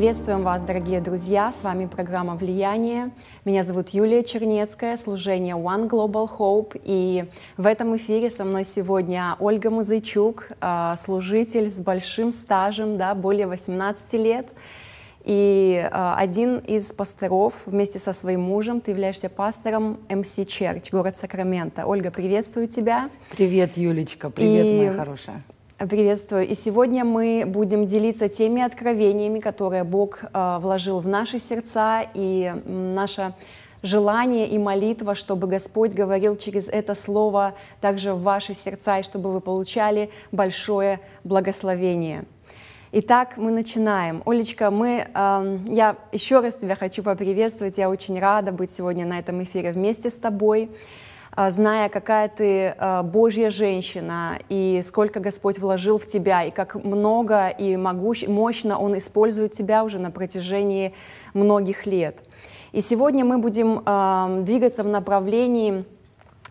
Приветствуем вас, дорогие друзья! С вами программа «Влияние». Меня зовут Юлия Чернецкая, служение One Global Hope. И в этом эфире со мной сегодня Ольга Музычук, э, служитель с большим стажем, да, более 18 лет. И э, один из пасторов вместе со своим мужем, ты являешься пастором MC Church, город Сакраменто. Ольга, приветствую тебя. Привет, Юлечка, привет, и моя хорошая. Приветствую. И сегодня мы будем делиться теми откровениями, которые Бог э, вложил в наши сердца и наше желание и молитва, чтобы Господь говорил через это слово также в ваши сердца и чтобы вы получали большое благословение. Итак, мы начинаем. Олечка, мы, э, я еще раз тебя хочу поприветствовать. Я очень рада быть сегодня на этом эфире вместе с тобой. А, зная, какая ты а, Божья женщина, и сколько Господь вложил в тебя, и как много и могущ, мощно Он использует тебя уже на протяжении многих лет. И сегодня мы будем а, двигаться в направлении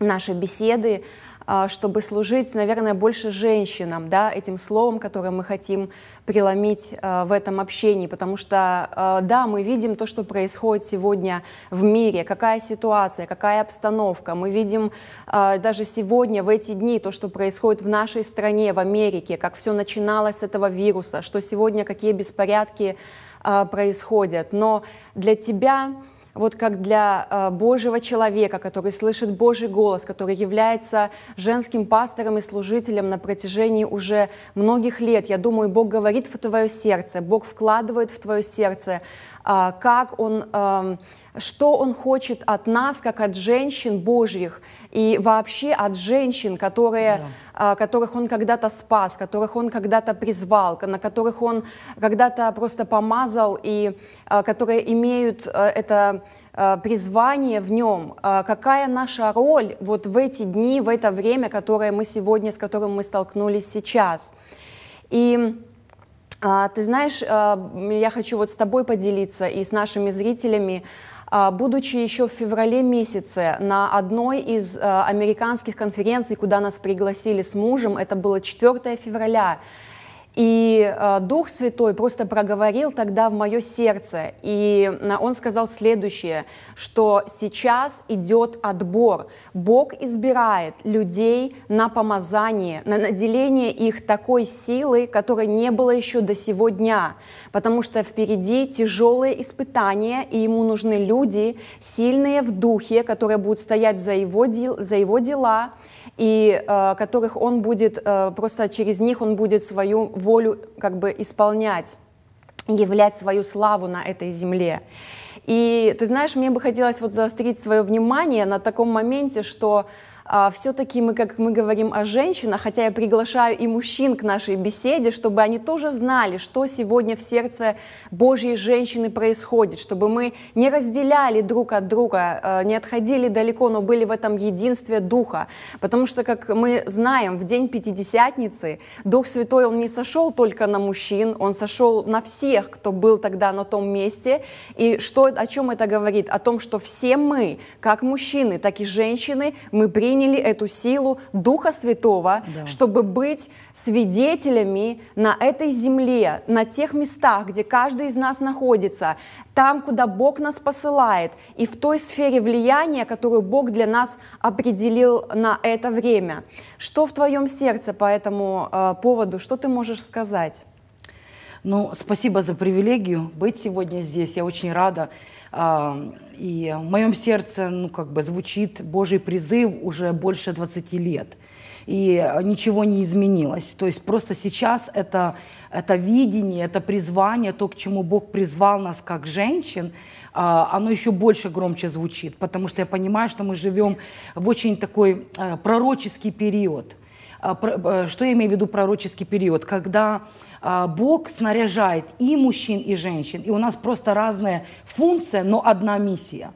нашей беседы, а, чтобы служить, наверное, больше женщинам, да, этим словом, которое мы хотим преломить а, в этом общении, потому что, а, да, мы видим то, что происходит сегодня в мире, какая ситуация, какая обстановка, мы видим даже сегодня, в эти дни, то, что происходит в нашей стране, в Америке, как все начиналось с этого вируса, что сегодня какие беспорядки происходят, но для тебя вот как для э, Божьего человека, который слышит Божий голос, который является женским пастором и служителем на протяжении уже многих лет. Я думаю, Бог говорит в твое сердце, Бог вкладывает в твое сердце а, как он, что он хочет от нас, как от женщин Божьих, и вообще от женщин, которые, да. А, которых он когда-то спас, которых он когда-то призвал, на которых он когда-то просто помазал, и а, которые имеют это призвание в нем, какая наша роль вот в эти дни, в это время, которое мы сегодня, с которым мы столкнулись сейчас. И а, ты знаешь, а, я хочу вот с тобой поделиться и с нашими зрителями. А, будучи еще в феврале месяце на одной из американских конференций, куда нас пригласили с мужем, это было 4 февраля, и э, Дух Святой просто проговорил тогда в мое сердце, и э, он сказал следующее, что сейчас идет отбор. Бог избирает людей на помазание, на наделение их такой силой, которой не было еще до сего дня, потому что впереди тяжелые испытания, и ему нужны люди, сильные в духе, которые будут стоять за его, за его дела, и э, которых он будет, э, просто через них он будет свою волю как бы исполнять, являть свою славу на этой земле. И ты знаешь, мне бы хотелось вот заострить свое внимание на таком моменте, что а, все-таки мы, как мы говорим о женщинах, хотя я приглашаю и мужчин к нашей беседе, чтобы они тоже знали, что сегодня в сердце Божьей женщины происходит, чтобы мы не разделяли друг от друга, а, не отходили далеко, но были в этом единстве Духа. Потому что, как мы знаем, в день Пятидесятницы Дух Святой, Он не сошел только на мужчин, Он сошел на всех, кто был тогда на том месте. И что, о чем это говорит? О том, что все мы, как мужчины, так и женщины, мы приняли приняли эту силу Духа Святого, да. чтобы быть свидетелями на этой земле, на тех местах, где каждый из нас находится, там, куда Бог нас посылает, и в той сфере влияния, которую Бог для нас определил на это время. Что в твоем сердце по этому э, поводу? Что ты можешь сказать? Ну, спасибо за привилегию быть сегодня здесь. Я очень рада. А, и в моем сердце, ну, как бы звучит Божий призыв уже больше 20 лет. И ничего не изменилось. То есть просто сейчас это, это видение, это призвание, то, к чему Бог призвал нас как женщин, а, оно еще больше громче звучит, потому что я понимаю, что мы живем в очень такой а, пророческий период – а, э, что я имею в виду пророческий период? Когда а, Бог снаряжает и мужчин, и женщин, и у нас просто разная функция, но одна миссия.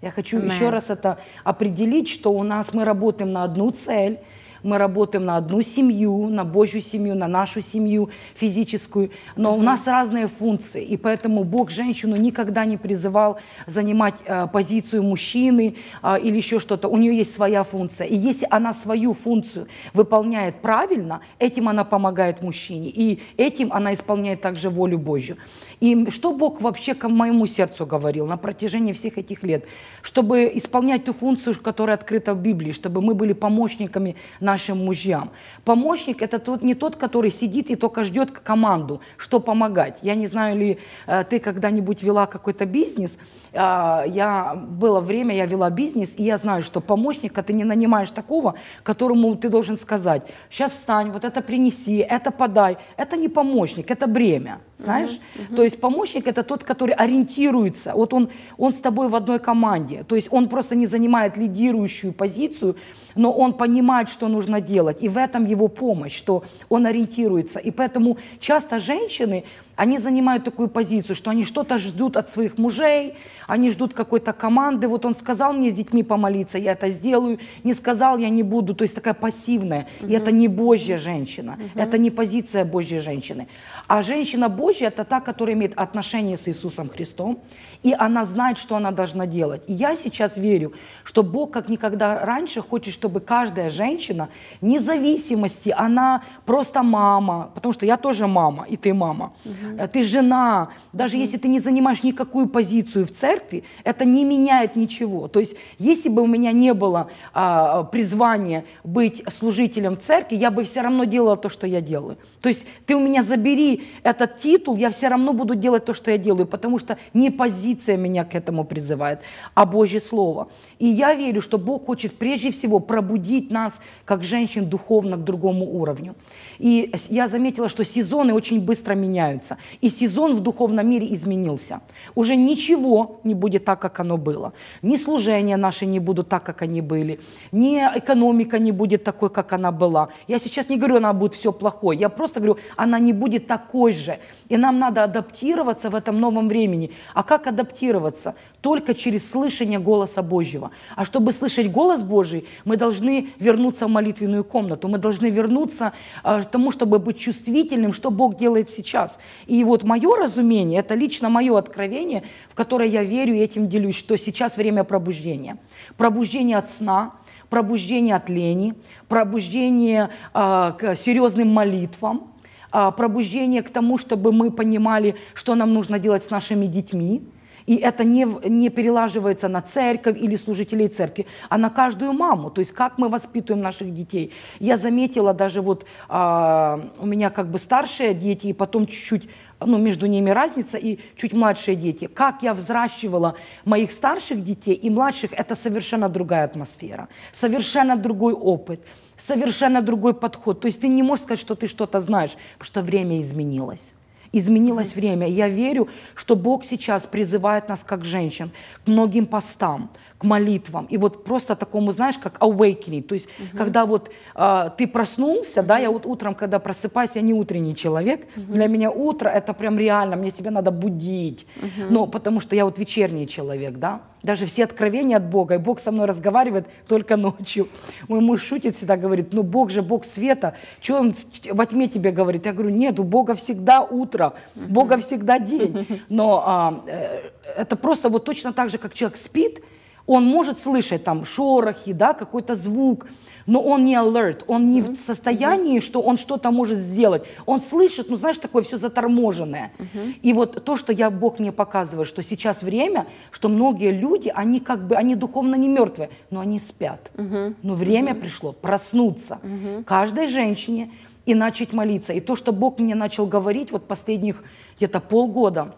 Я хочу Amen. еще раз это определить, что у нас мы работаем на одну цель – мы работаем на одну семью, на Божью семью, на нашу семью физическую, но у нас разные функции, и поэтому Бог женщину никогда не призывал занимать э, позицию мужчины э, или еще что-то. У нее есть своя функция, и если она свою функцию выполняет правильно, этим она помогает мужчине, и этим она исполняет также волю Божью. И что Бог вообще к моему сердцу говорил на протяжении всех этих лет, чтобы исполнять ту функцию, которая открыта в Библии, чтобы мы были помощниками нашим мужьям. Помощник – это тот, не тот, который сидит и только ждет команду, что помогать. Я не знаю, ли э, ты когда-нибудь вела какой-то бизнес. Э, я, было время, я вела бизнес, и я знаю, что помощника ты не нанимаешь такого, которому ты должен сказать, сейчас встань, вот это принеси, это подай. Это не помощник, это бремя, знаешь? Угу, угу. То есть помощник – это тот, который ориентируется. Вот он, он с тобой в одной команде. То есть он просто не занимает лидирующую позицию, но он понимает, что нужно делать, и в этом его помощь, что он ориентируется. И поэтому часто женщины, они занимают такую позицию, что они что-то ждут от своих мужей, они ждут какой-то команды. Вот он сказал мне с детьми помолиться, я это сделаю. Не сказал, я не буду. То есть такая пассивная. Угу. И это не Божья женщина. Угу. Это не позиция Божьей женщины. А женщина Божья – это та, которая имеет отношение с Иисусом Христом, и она знает, что она должна делать. И я сейчас верю, что Бог как никогда раньше хочет, чтобы каждая женщина, вне зависимости, она просто мама, потому что я тоже мама, и ты мама, угу. ты жена, даже угу. если ты не занимаешь никакую позицию в церкви, это не меняет ничего. То есть, если бы у меня не было а, призвания быть служителем церкви, я бы все равно делала то, что я делаю. То есть, ты у меня забери этот титул, я все равно буду делать то, что я делаю, потому что не позиция меня к этому призывает, а Божье Слово. И я верю, что Бог хочет прежде всего пробудить нас, как женщин, духовно к другому уровню. И я заметила, что сезоны очень быстро меняются. И сезон в духовном мире изменился. Уже ничего не будет так, как оно было. Ни служения наши не будут так, как они были. Ни экономика не будет такой, как она была. Я сейчас не говорю, она будет все плохой. Я просто говорю, она не будет такой же. И нам надо адаптироваться в этом новом времени. А как адаптироваться? Только через слышание голоса Божьего. А чтобы слышать голос Божий, мы должны вернуться в молитвенную комнату. Мы должны вернуться а, к тому, чтобы быть чувствительным, что Бог делает сейчас. И вот мое разумение, это лично мое откровение, в которое я верю и этим делюсь, что сейчас время пробуждения. Пробуждение от сна, пробуждение от лени, пробуждение э, к серьезным молитвам, э, пробуждение к тому, чтобы мы понимали, что нам нужно делать с нашими детьми, и это не, не перелаживается на церковь или служителей церкви, а на каждую маму. То есть как мы воспитываем наших детей. Я заметила даже вот а, у меня как бы старшие дети, и потом чуть-чуть ну, между ними разница и чуть младшие дети. Как я взращивала моих старших детей и младших, это совершенно другая атмосфера, совершенно другой опыт, совершенно другой подход. То есть ты не можешь сказать, что ты что-то знаешь, потому что время изменилось изменилось время. Я верю, что Бог сейчас призывает нас как женщин к многим постам, к молитвам, и вот просто такому, знаешь, как awakening, то есть угу. когда вот а, ты проснулся, угу. да, я вот утром, когда просыпаюсь, я не утренний человек, угу. для меня утро это прям реально, мне себя надо будить, угу. Ну, но потому что я вот вечерний человек, да, даже все откровения от Бога, и Бог со мной разговаривает только ночью. Мой муж шутит всегда, говорит, ну Бог же Бог света, что он во тьме тебе говорит? Я говорю, нет, у Бога всегда утро, у Бога всегда день. Но а, э, это просто вот точно так же, как человек спит, он может слышать там шорохи, да, какой-то звук, но он не alert, он не mm-hmm. в состоянии, mm-hmm. что он что-то может сделать. Он слышит, ну знаешь, такое все заторможенное. Mm-hmm. И вот то, что я, Бог мне показывает, что сейчас время, что многие люди, они как бы, они духовно не мертвые, но они спят. Mm-hmm. Но время mm-hmm. пришло проснуться. Mm-hmm. Каждой женщине и начать молиться. И то, что Бог мне начал говорить вот последних где-то полгода,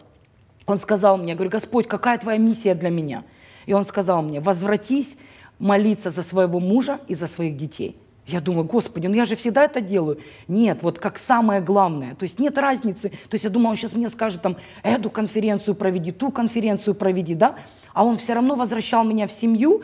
он сказал мне, говорю, Господь, какая твоя миссия для меня? И он сказал мне, возвратись молиться за своего мужа и за своих детей. Я думаю, господи, ну я же всегда это делаю. Нет, вот как самое главное. То есть нет разницы. То есть я думаю, он сейчас мне скажет там, эту конференцию проведи, ту конференцию проведи, да? А он все равно возвращал меня в семью.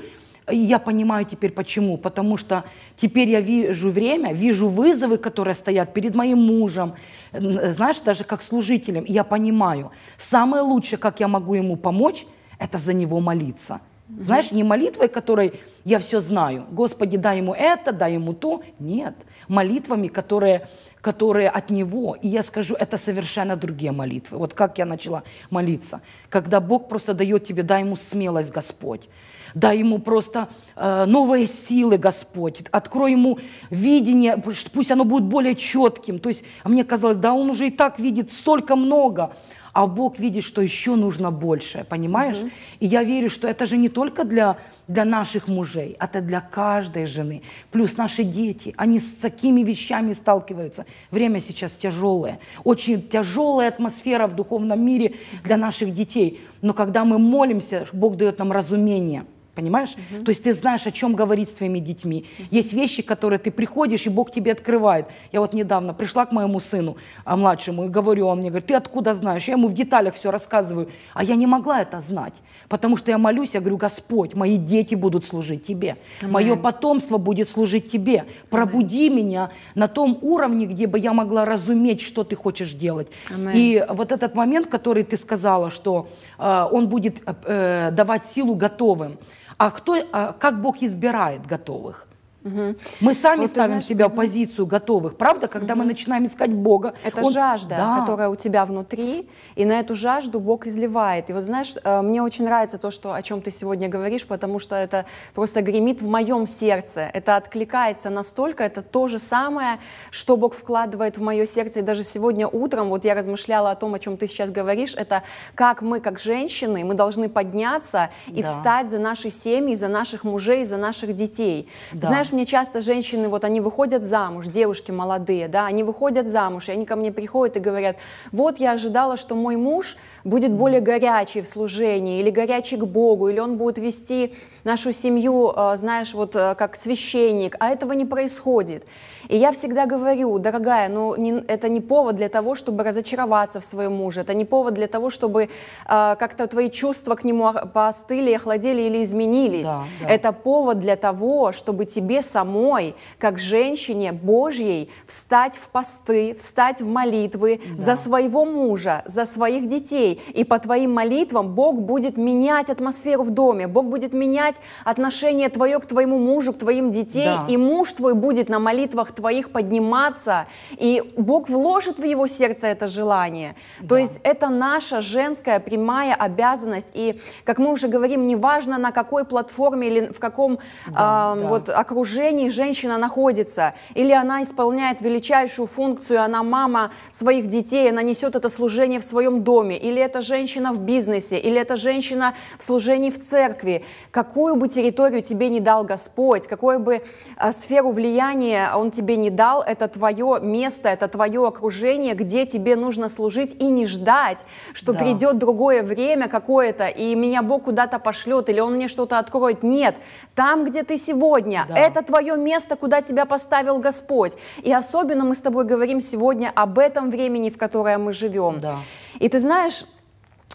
И я понимаю теперь почему. Потому что теперь я вижу время, вижу вызовы, которые стоят перед моим мужем, знаешь, даже как служителем. И я понимаю, самое лучшее, как я могу ему помочь, это за него молиться. Знаешь, не молитвой, которой я все знаю, Господи, дай ему это, дай ему то. Нет, молитвами, которые, которые от него. И я скажу, это совершенно другие молитвы. Вот как я начала молиться. Когда Бог просто дает тебе, дай ему смелость, Господь. Дай ему просто э, новые силы, Господь. Открой ему видение, пусть оно будет более четким. То есть, а мне казалось, да он уже и так видит столько много а Бог видит, что еще нужно больше, понимаешь? Угу. И я верю, что это же не только для, для наших мужей, это для каждой жены. Плюс наши дети, они с такими вещами сталкиваются. Время сейчас тяжелое, очень тяжелая атмосфера в духовном мире для наших детей. Но когда мы молимся, Бог дает нам разумение – Понимаешь? Угу. То есть ты знаешь, о чем говорить с твоими детьми. Угу. Есть вещи, которые ты приходишь, и Бог тебе открывает. Я вот недавно пришла к моему сыну, а младшему, и говорю, он мне говорит, ты откуда знаешь? Я ему в деталях все рассказываю. А я не могла это знать, потому что я молюсь, я говорю, Господь, мои дети будут служить тебе. Аминь. Мое потомство будет служить тебе. Пробуди Аминь. меня на том уровне, где бы я могла разуметь, что ты хочешь делать. Аминь. И вот этот момент, который ты сказала, что э, он будет э, давать силу готовым. А, кто, а как Бог избирает готовых? Угу. Мы сами вот, ставим знаешь, себя угу. в позицию готовых, правда? Когда угу. мы начинаем искать Бога. Это он... жажда, да. которая у тебя внутри, и на эту жажду Бог изливает. И вот знаешь, э, мне очень нравится то, что, о чем ты сегодня говоришь, потому что это просто гремит в моем сердце. Это откликается настолько, это то же самое, что Бог вкладывает в мое сердце. И даже сегодня утром, вот я размышляла о том, о чем ты сейчас говоришь, это как мы, как женщины, мы должны подняться и да. встать за наши семьи, за наших мужей, за наших детей. Да. Знаешь, мне часто женщины, вот они выходят замуж, девушки молодые, да, они выходят замуж, и они ко мне приходят и говорят, вот я ожидала, что мой муж будет более горячий в служении, или горячий к Богу, или он будет вести нашу семью, э, знаешь, вот э, как священник, а этого не происходит. И я всегда говорю, дорогая, ну не, это не повод для того, чтобы разочароваться в своем муже, это не повод для того, чтобы э, как-то твои чувства к нему поостыли, охладели или изменились. Да, да. Это повод для того, чтобы тебе самой, как женщине Божьей, встать в посты, встать в молитвы да. за своего мужа, за своих детей. И по твоим молитвам Бог будет менять атмосферу в доме, Бог будет менять отношение твое к твоему мужу, к твоим детей, да. и муж твой будет на молитвах твоих подниматься, и Бог вложит в его сердце это желание. Да. То есть это наша женская прямая обязанность, и как мы уже говорим, неважно на какой платформе или в каком да, э, да. вот окружении, служении женщина находится, или она исполняет величайшую функцию, она мама своих детей, она несет это служение в своем доме, или это женщина в бизнесе, или это женщина в служении в церкви. Какую бы территорию тебе не дал Господь, какую бы а, сферу влияния Он тебе не дал, это твое место, это твое окружение, где тебе нужно служить и не ждать, что да. придет другое время какое-то, и меня Бог куда-то пошлет, или Он мне что-то откроет. Нет, там, где ты сегодня, да. это это твое место, куда тебя поставил Господь. И особенно мы с тобой говорим сегодня об этом времени, в которое мы живем. Да. И ты знаешь,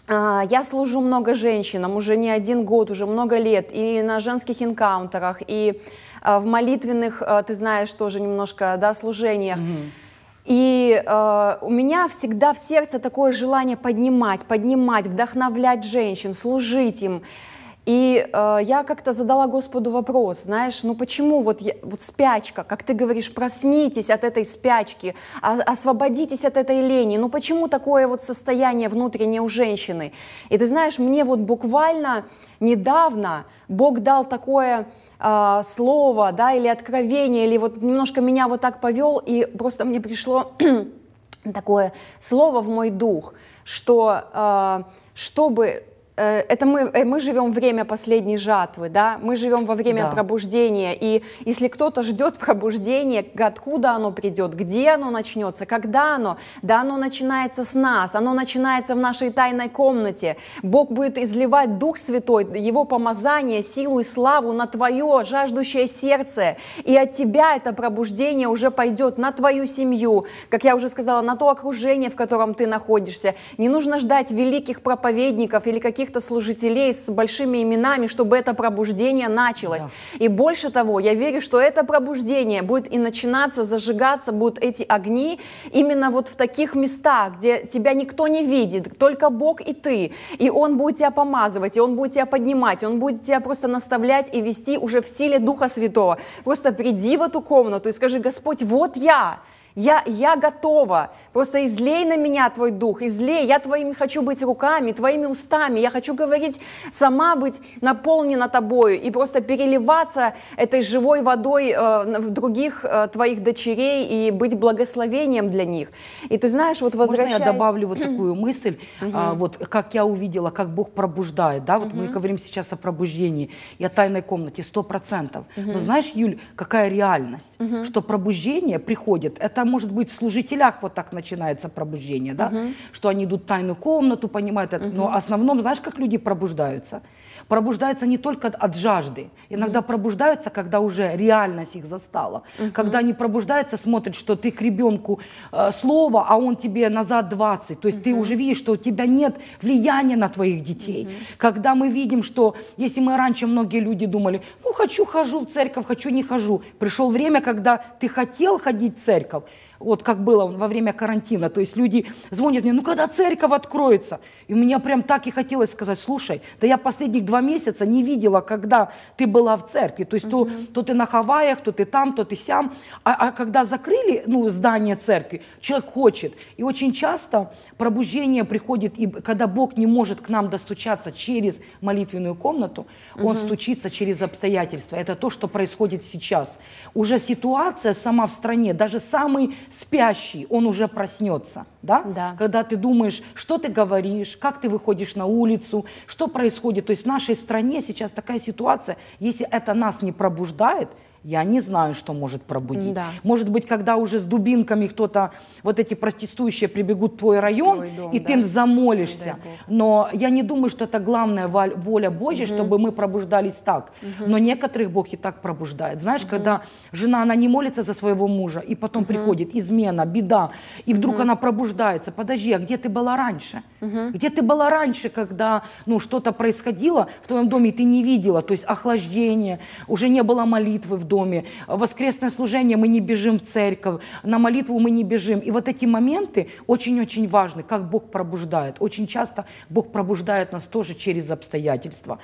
а, я служу много женщинам, уже не один год, уже много лет, и на женских инкаунтерах, и а, в молитвенных, а, ты знаешь, тоже немножко, да, служениях. Mm-hmm. И э, у меня всегда в сердце такое желание поднимать, поднимать, вдохновлять женщин, служить им. И э, я как-то задала Господу вопрос, знаешь, ну почему вот, я, вот спячка, как ты говоришь, проснитесь от этой спячки, а, освободитесь от этой лени, ну почему такое вот состояние внутреннее у женщины? И ты знаешь, мне вот буквально недавно Бог дал такое э, слово, да, или откровение, или вот немножко меня вот так повел, и просто мне пришло такое слово в мой дух, что э, чтобы Э, это мы, э, мы живем время последней жатвы, да, мы живем во время да. пробуждения, и если кто-то ждет пробуждения, откуда оно придет, где оно начнется, когда оно, да, оно начинается с нас, оно начинается в нашей тайной комнате, Бог будет изливать Дух Святой, Его помазание, силу и славу на твое жаждущее сердце, и от тебя это пробуждение уже пойдет на твою семью, как я уже сказала, на то окружение, в котором ты находишься, не нужно ждать великих проповедников или каких-то каких-то служителей с большими именами, чтобы это пробуждение началось. Да. И больше того, я верю, что это пробуждение будет и начинаться, зажигаться будут эти огни именно вот в таких местах, где тебя никто не видит, только Бог и ты. И Он будет тебя помазывать, и Он будет тебя поднимать, и Он будет тебя просто наставлять и вести уже в силе Духа Святого. Просто приди в эту комнату и скажи, Господь, вот я, я, я готова. Просто излей на меня твой дух, излей. Я твоими хочу быть руками, твоими устами. Я хочу говорить, сама быть наполнена тобою и просто переливаться этой живой водой э, в других э, твоих дочерей и быть благословением для них. И ты знаешь, вот возвращаясь... Можно я добавлю вот такую мысль? А, вот как я увидела, как Бог пробуждает, да? Вот мы говорим сейчас о пробуждении я о тайной комнате, сто процентов. Но знаешь, Юль, какая реальность? Что пробуждение приходит, это это может быть в служителях вот так начинается пробуждение, да, угу. что они идут в тайную комнату, понимают это, угу. но в основном, знаешь, как люди пробуждаются – пробуждаются не только от жажды, иногда mm-hmm. пробуждаются, когда уже реальность их застала, mm-hmm. когда они пробуждаются, смотрят, что ты к ребенку э, слово, а он тебе назад 20, то есть mm-hmm. ты уже видишь, что у тебя нет влияния на твоих детей. Mm-hmm. Когда мы видим, что если мы раньше многие люди думали, ну хочу, хожу в церковь, хочу, не хожу, пришел время, когда ты хотел ходить в церковь, вот как было во время карантина, то есть люди звонят мне, ну когда церковь откроется? И мне прям так и хотелось сказать, слушай, да я последних два месяца не видела, когда ты была в церкви. То есть Mm -hmm. то, то ты на Хаваях, то ты там, то ты сям. А, а когда закрыли ну, здание церкви, человек хочет. И очень часто пробуждение приходит, и когда Бог не может к нам достучаться через молитвенную комнату, Он mm -hmm. стучится через обстоятельства. Это то, что происходит сейчас. Уже ситуация сама в стране, даже самый спящий, он уже проснется. Да? Да. Когда ты думаешь, что ты говоришь, как ты выходишь на улицу, что происходит. То есть в нашей стране сейчас такая ситуация, если это нас не пробуждает, я не знаю, что может пробудить. Да. Может быть, когда уже с дубинками кто-то, вот эти протестующие прибегут в твой район, твой дом, и да. ты замолишься. Но я не думаю, что это главная воля Божья, угу. чтобы мы пробуждались так. Угу. Но некоторых Бог и так пробуждает. Знаешь, угу. когда жена, она не молится за своего мужа, и потом угу. приходит измена, беда, и вдруг угу. она пробуждается. Подожди, а где ты была раньше? Угу. Где ты была раньше, когда ну, что-то происходило в твоем доме, и ты не видела? То есть охлаждение, уже не было молитвы в доме доме, воскресное служение мы не бежим в церковь, на молитву мы не бежим. И вот эти моменты очень-очень важны, как Бог пробуждает. Очень часто Бог пробуждает нас тоже через обстоятельства.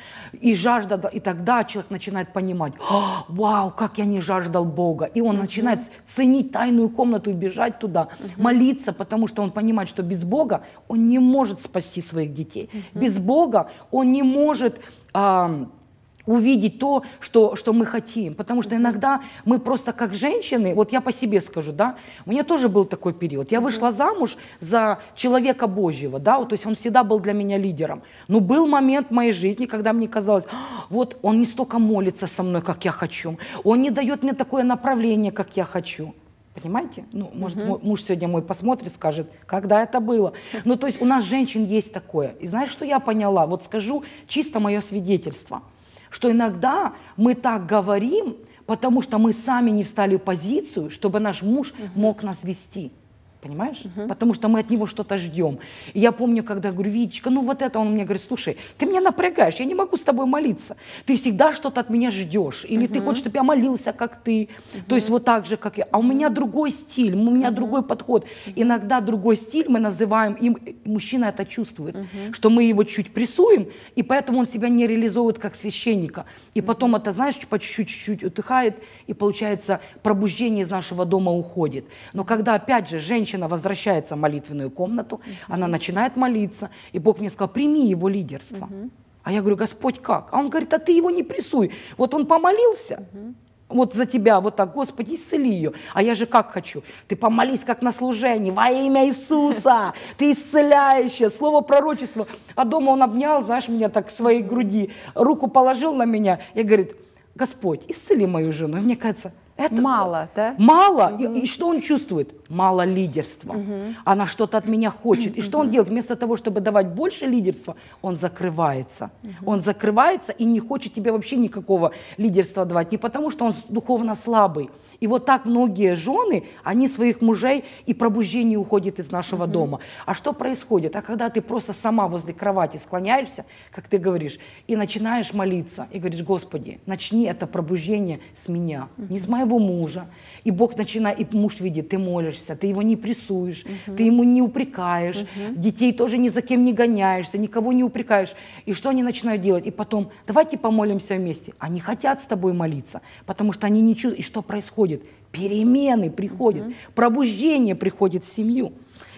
И жажда, и тогда человек начинает понимать, «А, вау, как я не жаждал Бога. И он начинает ценить тайную комнату и бежать туда, молиться, потому что он понимает, что без Бога он не может спасти своих детей. Без Бога он не может... А, увидеть то, что, что мы хотим. Потому что иногда мы просто как женщины, вот я по себе скажу, да, у меня тоже был такой период. Я вышла замуж за человека Божьего, да, то есть он всегда был для меня лидером. Но был момент в моей жизни, когда мне казалось, «А, вот он не столько молится со мной, как я хочу, он не дает мне такое направление, как я хочу. Понимаете? Ну, может, угу. муж сегодня мой посмотрит, скажет, когда это было. Ну, то есть у нас женщин есть такое. И знаешь, что я поняла? Вот скажу чисто мое свидетельство – что иногда мы так говорим, потому что мы сами не встали в позицию, чтобы наш муж мог нас вести понимаешь? Угу. Потому что мы от него что-то ждем. И я помню, когда говорю, Витечка, ну вот это, он мне говорит, слушай, ты меня напрягаешь, я не могу с тобой молиться. Ты всегда что-то от меня ждешь. Или угу. ты хочешь, чтобы я молился, как ты. Угу. То есть вот так же, как я. А у меня другой стиль, у меня угу. другой подход. Иногда другой стиль мы называем им, э, мужчина это чувствует, угу. что мы его чуть прессуем, и поэтому он себя не реализовывает как священника. И потом это, знаешь, по чуть-чуть утыхает, и получается пробуждение из нашего дома уходит. Но когда, опять же, женщина женщина возвращается в молитвенную комнату, угу. она начинает молиться, и Бог мне сказал, прими его лидерство. Угу. А я говорю, Господь, как? А он говорит, а ты его не прессуй. Вот он помолился, угу. Вот за тебя, вот так, Господи, исцели ее. А я же как хочу? Ты помолись, как на служении, во имя Иисуса. Ты исцеляющая, слово пророчества. А дома он обнял, знаешь, меня так к своей груди, руку положил на меня и говорит, Господь, исцели мою жену. И мне кажется, это мало, да? Мало. Угу. И, и что он чувствует? Мало лидерства. Угу. Она что-то от меня хочет. И что он делает? Вместо того, чтобы давать больше лидерства, он закрывается. Угу. Он закрывается и не хочет тебе вообще никакого лидерства давать. Не потому, что он духовно слабый. И вот так многие жены, они своих мужей и пробуждение уходит из нашего угу. дома. А что происходит? А когда ты просто сама возле кровати склоняешься, как ты говоришь, и начинаешь молиться, и говоришь, Господи, начни это пробуждение с меня, угу. не с моего твоего мужа. И Бог начинает, и муж видит, ты молишься, ты его не прессуешь, угу. ты ему не упрекаешь, угу. детей тоже ни за кем не гоняешься, никого не упрекаешь. И что они начинают делать? И потом, давайте помолимся вместе. Они хотят с тобой молиться, потому что они не чувствуют. И что происходит? Перемены приходят, угу. пробуждение приходит в семью.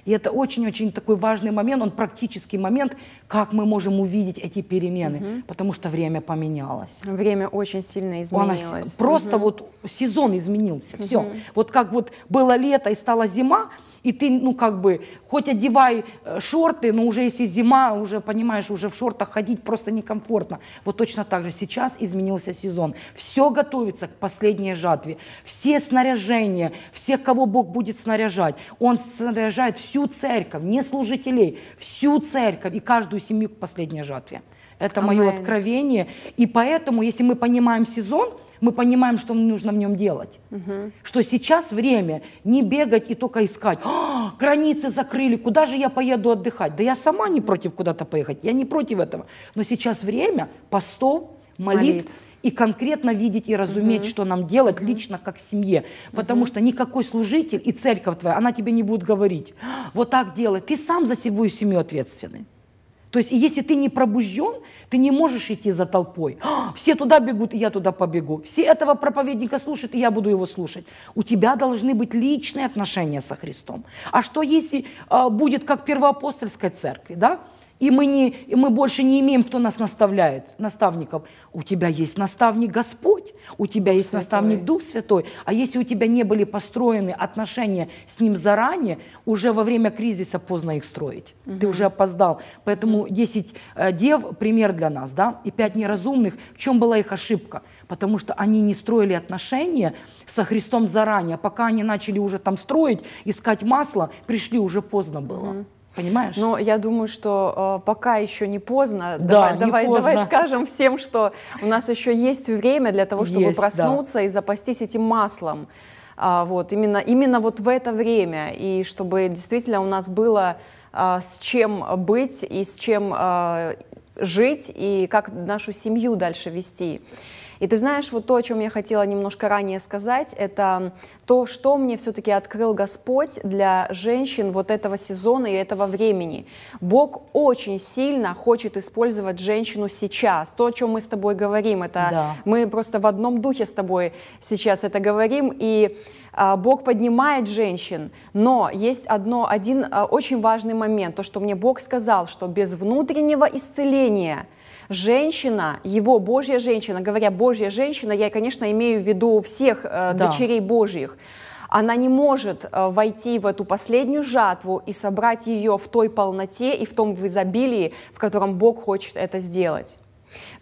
И это очень-очень такой важный момент, он практический момент, как мы можем увидеть эти перемены, угу. потому что время поменялось. Время очень сильно изменилось. Она, просто угу. вот сезон изменился, угу. все. Вот как вот было лето и стала зима, и ты, ну, как бы, хоть одевай э, шорты, но уже если зима, уже, понимаешь, уже в шортах ходить просто некомфортно. Вот точно так же сейчас изменился сезон. Все готовится к последней жатве. Все снаряжения, всех, кого Бог будет снаряжать. Он снаряжает всю церковь, не служителей, всю церковь и каждую каждую семью к последней жатве. Это мое Амэн. откровение. И поэтому, если мы понимаем сезон, мы понимаем, что нужно в нем делать. Угу. Что сейчас время не бегать и только искать. А, границы закрыли, куда же я поеду отдыхать? Да я сама не против куда-то поехать, я не против этого. Но сейчас время постов, молитв. молитв и конкретно видеть и разуметь, угу. что нам делать угу. лично как семье. Потому угу. что никакой служитель и церковь твоя, она тебе не будет говорить, «А, вот так делай. Ты сам за свою семью ответственный. То есть, если ты не пробужден, ты не можешь идти за толпой. «А, все туда бегут, и я туда побегу. Все этого проповедника слушают, и я буду его слушать. У тебя должны быть личные отношения со Христом. А что, если а, будет как первоапостольской церкви, да? и мы, не, и мы больше не имеем, кто нас наставляет, наставников. У тебя есть наставник Господь, у тебя Дух есть Святой. наставник Дух Святой. А если у тебя не были построены отношения с Ним заранее, уже во время кризиса поздно их строить. Угу. Ты уже опоздал. Поэтому 10 э, дев – пример для нас, да, и 5 неразумных. В чем была их ошибка? потому что они не строили отношения со Христом заранее. А пока они начали уже там строить, искать масло, пришли уже поздно было. Mm-hmm. Понимаешь? Но я думаю, что э, пока еще не поздно. Да, давай, не давай, поздно. давай скажем всем, что у нас еще есть время для того, чтобы есть, проснуться да. и запастись этим маслом. А, вот, именно, именно вот в это время. И чтобы действительно у нас было а, с чем быть и с чем а, жить, и как нашу семью дальше вести. И ты знаешь, вот то, о чем я хотела немножко ранее сказать, это то, что мне все-таки открыл Господь для женщин вот этого сезона и этого времени. Бог очень сильно хочет использовать женщину сейчас. То, о чем мы с тобой говорим, это да. мы просто в одном духе с тобой сейчас это говорим, и а, Бог поднимает женщин, но есть одно, один а, очень важный момент, то, что мне Бог сказал, что без внутреннего исцеления – женщина, его Божья женщина, говоря Божья женщина, я, конечно, имею в виду всех э, да. дочерей Божьих, она не может э, войти в эту последнюю жатву и собрать ее в той полноте и в том в изобилии, в котором Бог хочет это сделать.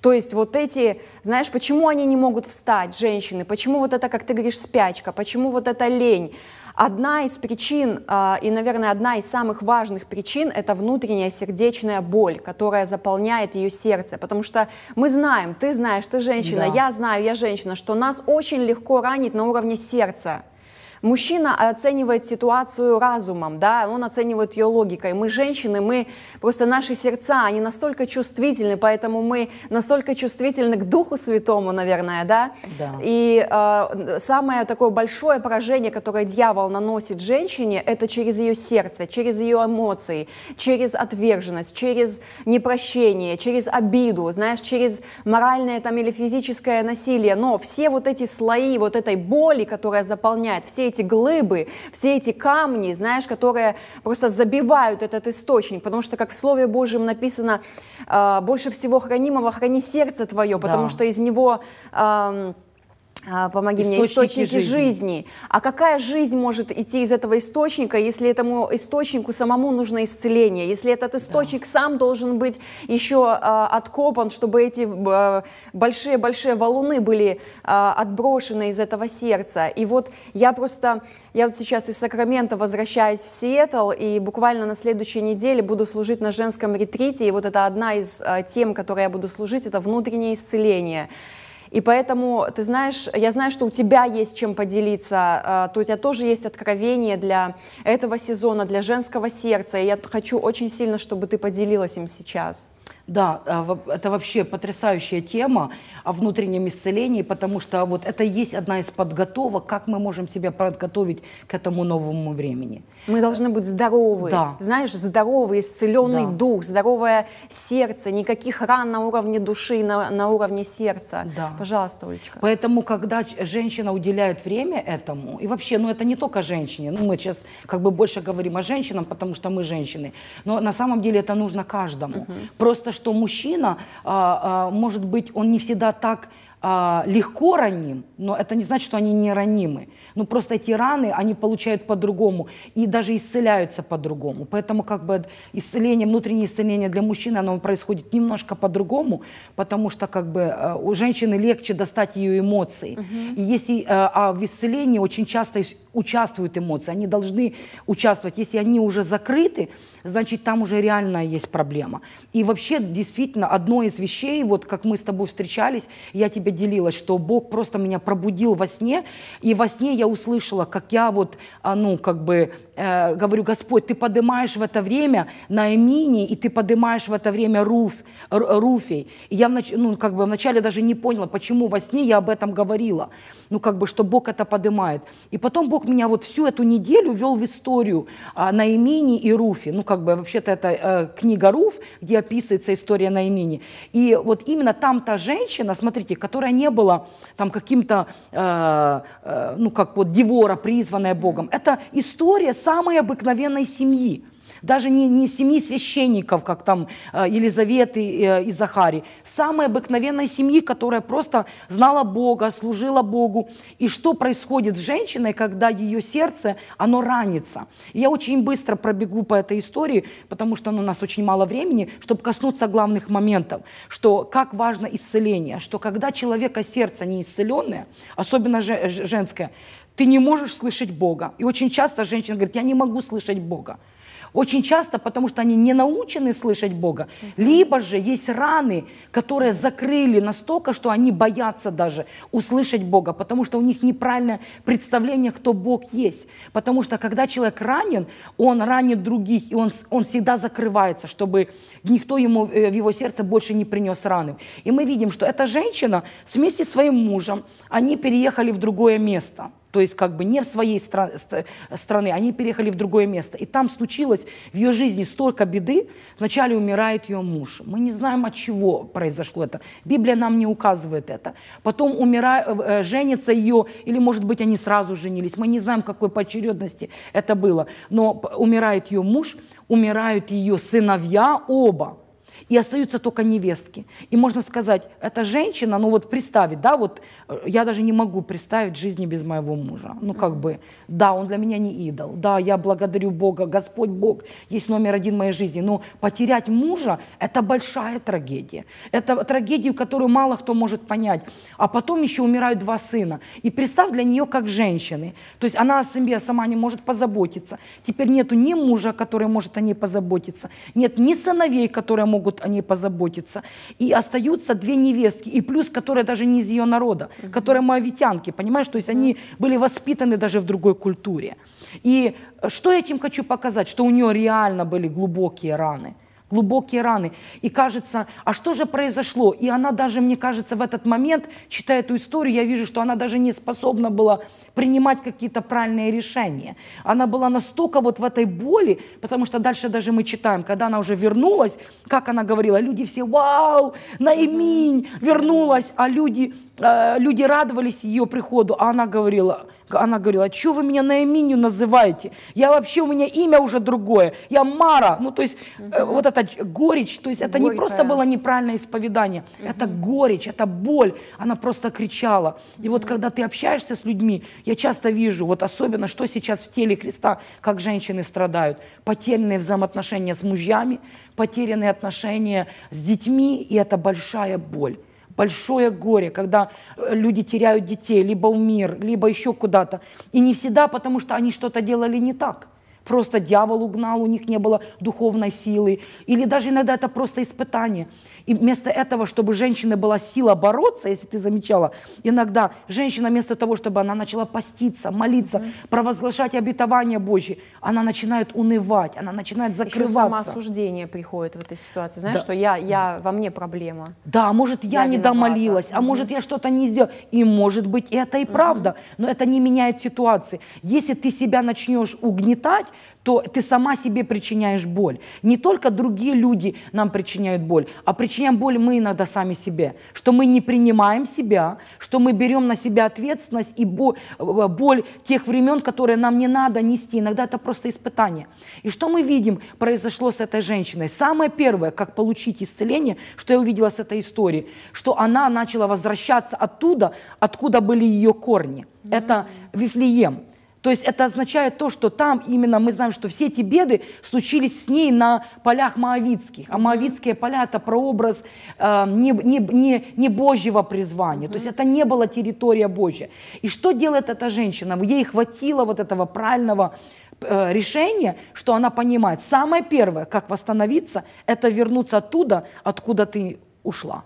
То есть вот эти, знаешь, почему они не могут встать, женщины, почему вот это, как ты говоришь, спячка, почему вот это лень, Одна из причин, а, и, наверное, одна из самых важных причин, это внутренняя сердечная боль, которая заполняет ее сердце, потому что мы знаем, ты знаешь, ты женщина, да. я знаю, я женщина, что нас очень легко ранить на уровне сердца. Мужчина оценивает ситуацию разумом, да, он оценивает ее логикой. Мы женщины, мы просто наши сердца, они настолько чувствительны, поэтому мы настолько чувствительны к Духу Святому, наверное, да. да. И э, самое такое большое поражение, которое дьявол наносит женщине, это через ее сердце, через ее эмоции, через отверженность, через непрощение, через обиду, знаешь, через моральное там или физическое насилие. Но все вот эти слои вот этой боли, которая заполняет все эти глыбы, все эти камни, знаешь, которые просто забивают этот источник, потому что, как в Слове Божьем написано, «А, больше всего хранимого храни сердце твое, потому да. что из него... А, помоги источники мне, источники жизни. жизни. А какая жизнь может идти из этого источника, если этому источнику самому нужно исцеление, если этот источник да. сам должен быть еще э, откопан, чтобы эти а, большие-большие э, валуны были э, отброшены из этого сердца. И вот я просто, я вот сейчас из Сакрамента возвращаюсь в Сиэтл, и буквально на следующей неделе буду служить на женском ретрите, и вот это одна из э, тем, которой я буду служить, это внутреннее исцеление. И поэтому, ты знаешь, я знаю, что у тебя есть чем поделиться, а, то у тебя тоже есть откровение для этого сезона, для женского сердца, и я хочу очень сильно, чтобы ты поделилась им сейчас. Да, а, это вообще потрясающая тема о внутреннем исцелении, потому что вот это есть одна из подготовок, как мы можем себя подготовить к этому новому времени. Мы должны быть здоровы. Да. Знаешь, здоровый, исцеленный да. дух, здоровое сердце, никаких ран на уровне души, на, на уровне сердца. Да. Пожалуйста, Олечка. Поэтому, когда женщина уделяет время этому, и вообще, ну это не только женщине, ну мы сейчас как бы больше говорим о женщинах, потому что мы женщины, но на самом деле это нужно каждому. Угу. Просто что мужчина, а, а, может быть, он не всегда так а, легко раним, но это не значит, что они не ранимы ну просто эти раны, они получают по-другому и даже исцеляются по-другому. Поэтому как бы исцеление, внутреннее исцеление для мужчины оно происходит немножко по-другому, потому что как бы э, у женщины легче достать ее эмоции. Угу. И если э, а в исцелении очень часто участвуют эмоции, они должны участвовать. Если они уже закрыты, значит там уже реально есть проблема. И вообще действительно одно из вещей, вот как мы с тобой встречались, я тебе делилась, что Бог просто меня пробудил во сне, и во сне я услышала, как я вот, а, ну, как бы Э, говорю, Господь, ты поднимаешь в это время Наимини, и ты поднимаешь в это время Руф, Руфей. И я внач, ну, как бы вначале даже не поняла, почему во сне я об этом говорила. Ну, как бы, что Бог это поднимает. И потом Бог меня вот всю эту неделю вел в историю э, а, Наимини и Руфи. Ну, как бы, вообще-то это э, книга Руф, где описывается история Наимини. И вот именно там та женщина, смотрите, которая не была там каким-то, э, э, ну, как вот Девора, призванная Богом. Это история с самой обыкновенной семьи, даже не, не семьи священников, как там э, Елизаветы и, э, и Захари, самой обыкновенной семьи, которая просто знала Бога, служила Богу. И что происходит с женщиной, когда ее сердце, оно ранится. я очень быстро пробегу по этой истории, потому что ну, у нас очень мало времени, чтобы коснуться главных моментов, что как важно исцеление, что когда человека сердце не исцеленное, особенно женское, ты не можешь слышать Бога. И очень часто женщина говорит, я не могу слышать Бога. Очень часто, потому что они не научены слышать Бога. Либо же есть раны, которые закрыли настолько, что они боятся даже услышать Бога, потому что у них неправильное представление, кто Бог есть. Потому что когда человек ранен, он ранит других, и он, он всегда закрывается, чтобы никто ему э, в его сердце больше не принес раны. И мы видим, что эта женщина вместе с своим мужем, они переехали в другое место то есть как бы не в своей стра- ст- страны, они переехали в другое место. И там случилось в ее жизни столько беды, вначале умирает ее муж. Мы не знаем, от чего произошло это. Библия нам не указывает это. Потом умира- э, э, женится ее, или, может быть, они сразу женились. Мы не знаем, какой поочередности это было. Но умирает ее муж, умирают ее сыновья оба и остаются только невестки. И можно сказать, эта женщина, ну вот представить, да, вот э, я даже не могу представить жизни без моего мужа. Ну как бы, да, он для меня не идол, да, я благодарю Бога, Господь Бог есть номер один в моей жизни, но потерять мужа – это большая трагедия. Это трагедию, которую мало кто может понять. А потом еще умирают два сына. И представь для нее как женщины. То есть она о себе сама не может позаботиться. Теперь нету ни мужа, который может о ней позаботиться, нет ни сыновей, которые могут могут о ней позаботиться. И остаются две невестки, и плюс, которые даже не из ее народа, угу. которые моавитянки, понимаешь? То есть они были воспитаны даже в другой культуре. И э, что я этим хочу показать? Что у нее реально были глубокие раны глубокие раны. И кажется, а что же произошло? И она даже, мне кажется, в этот момент, читая эту историю, я вижу, что она даже не способна была принимать какие-то правильные решения. Она была настолько вот в этой боли, потому что дальше даже мы читаем, когда она уже вернулась, как она говорила, люди все, вау, Наиминь вернулась, а люди, э, люди радовались ее приходу, а она говорила, она говорила, «А что вы меня на Эминию называете? Я вообще, у меня имя уже другое. Я Мара. Ну, то есть, угу. э, вот это горечь. То есть, это Горькая. не просто было неправильное исповедание. Угу. Это горечь, это боль. Она просто кричала. Угу. И вот, когда ты общаешься с людьми, я часто вижу, вот особенно, что сейчас в теле Христа, как женщины страдают. Потерянные взаимоотношения с мужьями, потерянные отношения с детьми, и это большая боль большое горе, когда э, люди теряют детей, либо умер, либо еще куда-то. И не всегда, потому что они что-то делали не так. Просто дьявол угнал, у них не было духовной силы. Или даже иногда это просто испытание. И вместо этого, чтобы женщина была сила бороться, если ты замечала, иногда женщина вместо того, чтобы она начала поститься, молиться, mm-hmm. провозглашать обетование Божье, она начинает унывать, она начинает закрываться. Еще самоосуждение приходит в этой ситуации. Знаешь, да. что я, я, во мне проблема. Да, может, я, я не виновата. домолилась, а mm-hmm. может, я что-то не сделала. И может быть, это и mm-hmm. правда, но это не меняет ситуации. Если ты себя начнешь угнетать, то ты сама себе причиняешь боль. Не только другие люди нам причиняют боль, а причиняем боль мы иногда сами себе. Что мы не принимаем себя, что мы берем на себя ответственность и э, боль тех времен, которые нам не надо нести. Иногда это просто испытание. И что мы видим произошло с этой женщиной? Самое первое, как получить исцеление, что я увидела с этой истории, что она начала возвращаться оттуда, откуда были ее корни. Это Вифлеем. То есть это означает то, что там именно мы знаем, что все эти беды случились с ней на полях Моавицких. А Моавицкие поля – это прообраз э, не, не, не, не Божьего призвания. То есть это не была территория Божья. И что делает эта женщина? Ей хватило вот этого правильного э, решения, что она понимает. Самое первое, как восстановиться, это вернуться оттуда, откуда ты ушла.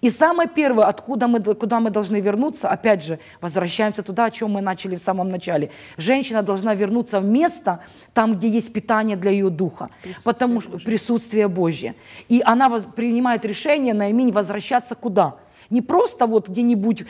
И самое первое, откуда мы, куда мы должны вернуться, опять же, возвращаемся туда, о чем мы начали в самом начале. Женщина должна вернуться в место, там, где есть питание для ее духа, присутствие потому что присутствие Божье. И она воз, принимает решение, наимень, возвращаться куда? Не просто вот где-нибудь,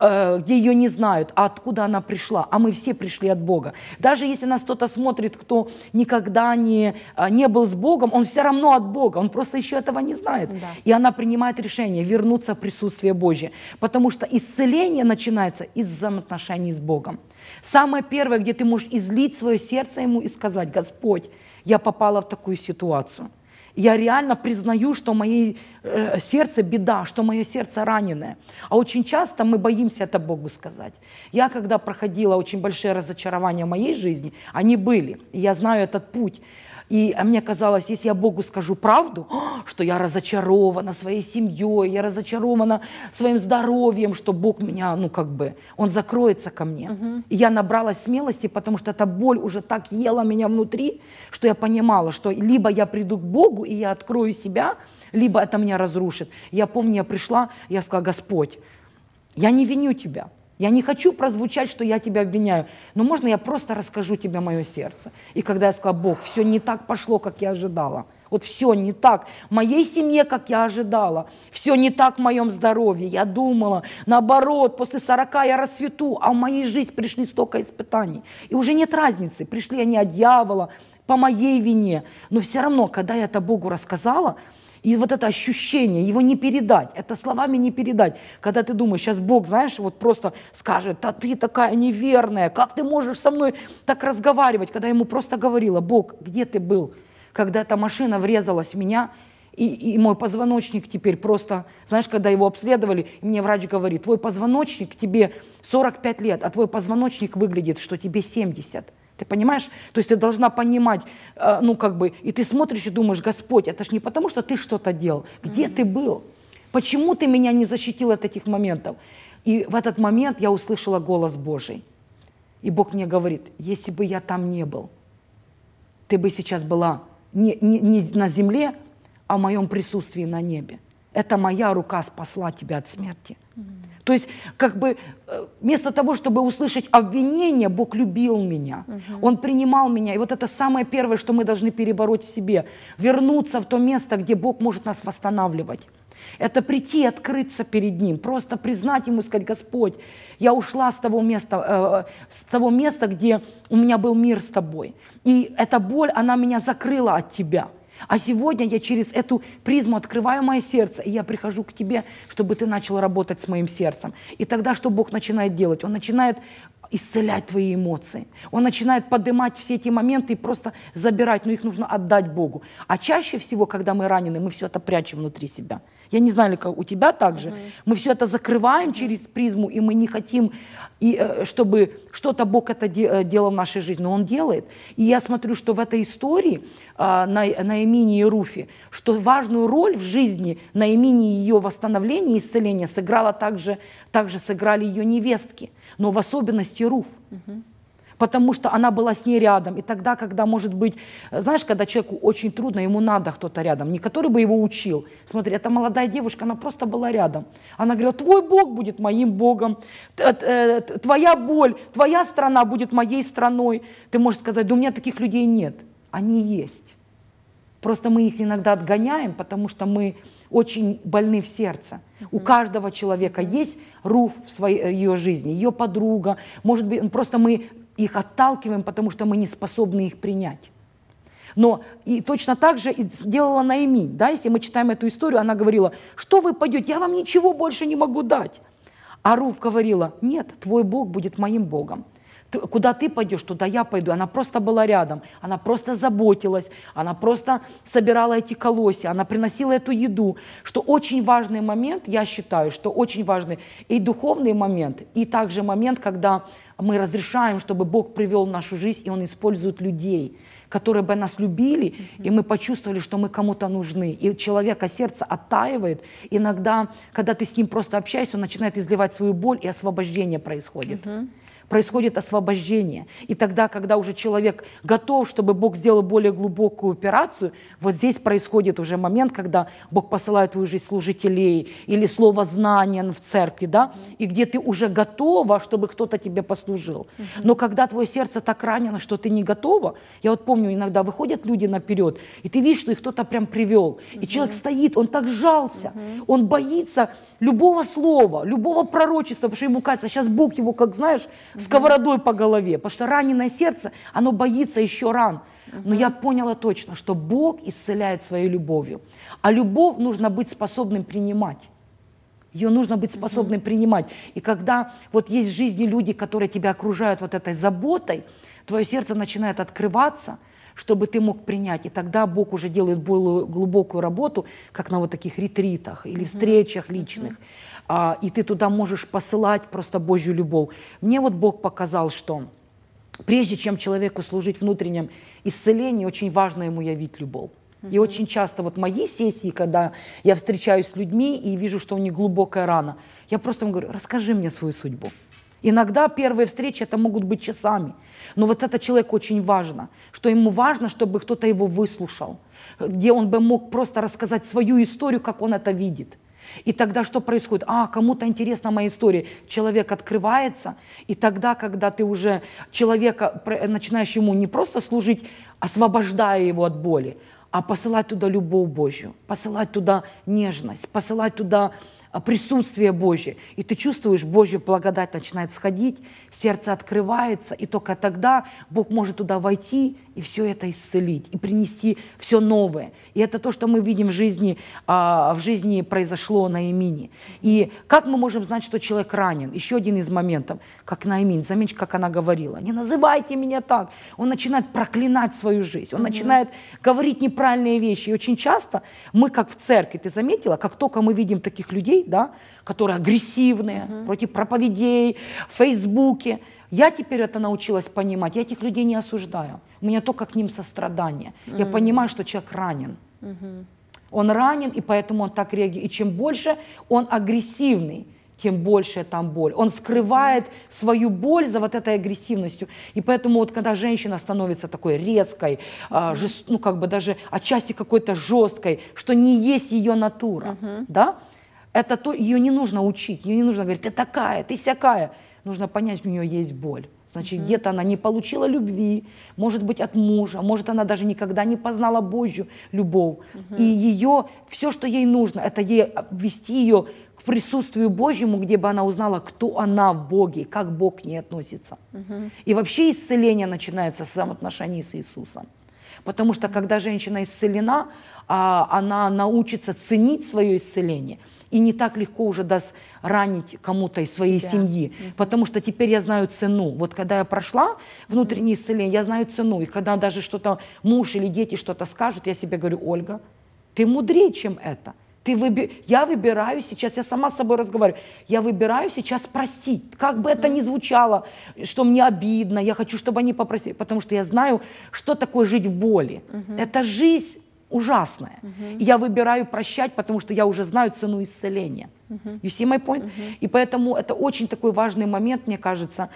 э, где ее не знают, а откуда она пришла. А мы все пришли от Бога. Даже если нас кто-то смотрит, кто никогда не, э, не был с Богом, он все равно от Бога. Он просто еще этого не знает. Да. И она принимает решение вернуться в присутствие Божье. Потому что исцеление начинается из взаимоотношений с Богом. Самое первое, где ты можешь излить свое сердце ему и сказать, Господь, я попала в такую ситуацию. Я реально признаю, что мое э, сердце беда, что мое сердце раненое. А очень часто мы боимся это Богу сказать. Я, когда проходила очень большие разочарования в моей жизни, они были. И я знаю этот путь. И а мне казалось, если я Богу скажу правду, что я разочарована своей семьей, я разочарована своим здоровьем, что Бог меня, ну как бы, он закроется ко мне. Угу. И я набралась смелости, потому что эта боль уже так ела меня внутри, что я понимала, что либо я приду к Богу и я открою себя, либо это меня разрушит. Я помню, я пришла, я сказала, Господь, я не виню тебя. Я не хочу прозвучать, что я тебя обвиняю, но можно я просто расскажу тебе мое сердце? И когда я сказала, Бог, все не так пошло, как я ожидала. Вот все не так в моей семье, как я ожидала. Все не так в моем здоровье. Я думала, наоборот, после 40 я расцвету, а в моей жизни пришли столько испытаний. И уже нет разницы, пришли они от дьявола, по моей вине. Но все равно, когда я это Богу рассказала, и вот это ощущение, его не передать, это словами не передать. Когда ты думаешь, сейчас Бог, знаешь, вот просто скажет, да ты такая неверная, как ты можешь со мной так разговаривать, когда ему просто говорила, Бог, где ты был, когда эта машина врезалась в меня, и, и мой позвоночник теперь просто, знаешь, когда его обследовали, мне врач говорит, твой позвоночник тебе 45 лет, а твой позвоночник выглядит, что тебе 70. Ты понимаешь? То есть ты должна понимать, э, ну как бы, и ты смотришь и думаешь, Господь, это ж не потому, что ты что-то делал. Где mm-hmm. ты был? Почему ты меня не защитил от этих моментов? И в этот момент я услышала голос Божий. И Бог мне говорит, если бы я там не был, ты бы сейчас была не, не, не на земле, а в моем присутствии на небе. Это моя рука спасла тебя от смерти. Mm-hmm. То есть, как бы, э, вместо того, чтобы услышать обвинение, Бог любил меня. Угу. Он принимал меня. И вот это самое первое, что мы должны перебороть в себе. Вернуться в то место, где Бог может нас восстанавливать. Это прийти и открыться перед Ним, просто признать Ему, сказать, Господь, я ушла с того, места, э, э с того места, где у меня был мир с Тобой. И эта боль, она меня закрыла от Тебя. А сегодня я через эту призму открываю мое сердце, и я прихожу к тебе, чтобы ты начал работать с моим сердцем. И тогда что Бог начинает делать? Он начинает исцелять твои эмоции. Он начинает поднимать все эти моменты и просто забирать, но их нужно отдать Богу. А чаще всего, когда мы ранены, мы все это прячем внутри себя. Я не знаю, как у тебя так же. Mm-hmm. Мы все это закрываем mm-hmm. через призму, и мы не хотим, и, э, чтобы что-то Бог это э, делал в нашей жизни, но Он делает. И я смотрю, что в этой истории на, на Эмине и Руфи, что важную роль в жизни на Эмине ее восстановления и исцеления сыграла также, также сыграли ее невестки – но в особенности Руф. потому что она была с ней рядом. И тогда, когда, может быть, э, знаешь, когда человеку очень трудно, ему надо кто-то рядом, не который бы его учил. Смотри, эта молодая девушка, она просто была рядом. Она говорила, твой Бог будет моим Богом, э, э, твоя боль, твоя страна будет моей страной. Ты можешь сказать, да у меня таких людей нет. Они есть. Просто мы их иногда отгоняем, потому что мы очень больны в сердце. У каждого человека есть Руф в своей э, ее жизни, ее подруга. Может быть, просто мы их отталкиваем, потому что мы не способны их принять. Но и точно так же и сделала Наими. Да? Если мы читаем эту историю, она говорила, что вы пойдете, я вам ничего больше не могу дать. А Руф говорила, нет, твой Бог будет моим Богом куда ты пойдешь, туда я пойду. Она просто была рядом, она просто заботилась, она просто собирала эти колосья, она приносила эту еду. Что очень важный момент, я считаю, что очень важный и духовный момент, и также момент, когда мы разрешаем, чтобы Бог привел в нашу жизнь, и Он использует людей, которые бы нас любили, mm-hmm. и мы почувствовали, что мы кому-то нужны. И человека сердце оттаивает. Иногда, когда ты с ним просто общаешься, он начинает изливать свою боль, и освобождение происходит. Mm-hmm происходит освобождение. И тогда, когда уже человек готов, чтобы Бог сделал более глубокую операцию, вот здесь происходит уже момент, когда Бог посылает в твою жизнь служителей или слово знания в церкви, да, и где ты уже готова, чтобы кто-то тебе послужил. Но когда твое сердце так ранено, что ты не готова, я вот помню, иногда выходят люди наперед, и ты видишь, что их кто-то прям привел, и человек стоит, он так жался, он боится любого слова, любого пророчества, потому что ему кажется, сейчас Бог его, как знаешь, сковородой по голове, потому что раненое сердце, оно боится еще ран. Но я поняла точно, что Бог исцеляет своей любовью. А любовь нужно быть способным принимать. Ее нужно быть способным угу. принимать. И когда вот есть в жизни люди, которые тебя окружают вот этой заботой, твое сердце начинает открываться, чтобы ты мог принять. И тогда Бог уже делает более глубокую работу, как на вот таких ретритах или встречах личных. Угу а, и ты туда можешь посылать просто Божью любовь. Мне вот Бог показал, что прежде чем человеку служить внутренним исцелении очень важно ему явить любовь. Mm -hmm. И очень часто вот мои сессии, когда я встречаюсь с людьми и вижу, что у них глубокая рана, я просто им говорю, расскажи мне свою судьбу. Иногда первые встречи это могут быть часами. Но вот это человеку очень важно, что ему важно, чтобы кто-то его выслушал, где он бы мог просто рассказать свою историю, как он это видит. И тогда что происходит? А, кому-то интересна моя история. Человек открывается, и тогда, когда ты уже человека начинаешь ему не просто служить, освобождая его от боли, а посылать туда любовь Божью, посылать туда нежность, посылать туда а, присутствие Божье. И ты чувствуешь, Божья благодать начинает сходить, сердце открывается, и только тогда Бог может туда войти и все это исцелить, и принести все новое. И это то, что мы видим в жизни, а, в жизни произошло на Эмине. И как мы можем знать, что человек ранен? Еще один из моментов, как на Эмин, заметьте, как она говорила, не называйте меня так. Он начинает проклинать свою жизнь, он угу. начинает говорить неправильные вещи. И очень часто мы, как в церкви, ты заметила, как только мы видим таких людей, да, которые агрессивные, угу. против проповедей, в Фейсбуке, я теперь это научилась понимать, я этих людей не осуждаю. У меня только к ним сострадание. Mm-hmm. Я понимаю, что человек ранен. Mm-hmm. Он ранен, и поэтому он так реагирует. И чем больше он агрессивный, тем больше там боль. Он скрывает свою боль за вот этой агрессивностью. И поэтому вот когда женщина становится такой резкой, mm-hmm. жест, ну как бы даже отчасти какой-то жесткой, что не есть ее натура, mm-hmm. да, это то, ее не нужно учить, ее не нужно говорить, ты такая, ты всякая. Нужно понять, у нее есть боль. Значит, mm-hmm. где-то она не получила любви, может быть, от мужа, может, она даже никогда не познала Божью любовь. Mm-hmm. И ее, все, что ей нужно, это ей вести ее к присутствию Божьему, где бы она узнала, кто она в Боге, как Бог к ней относится. Mm-hmm. И вообще исцеление начинается с самоотношений с Иисусом. Потому что, когда женщина исцелена, а, она научится ценить свое исцеление – и не так легко уже даст ранить кому-то из своей Себя. семьи. Mm-hmm. Потому что теперь я знаю цену. Вот когда я прошла внутреннее исцеление, я знаю цену. И когда даже что-то муж или дети что-то скажут, я себе говорю, Ольга, ты мудрее, чем это. Ты выби... Я выбираю сейчас, я сама с собой разговариваю, я выбираю сейчас простить, как бы это ни звучало, что мне обидно, я хочу, чтобы они попросили, потому что я знаю, что такое жить в боли. mm Это жизнь ужасное. Uh-huh. И я выбираю прощать, потому что я уже знаю цену исцеления. Uh-huh. You see my point? Uh-huh. И поэтому это очень такой важный момент, мне кажется,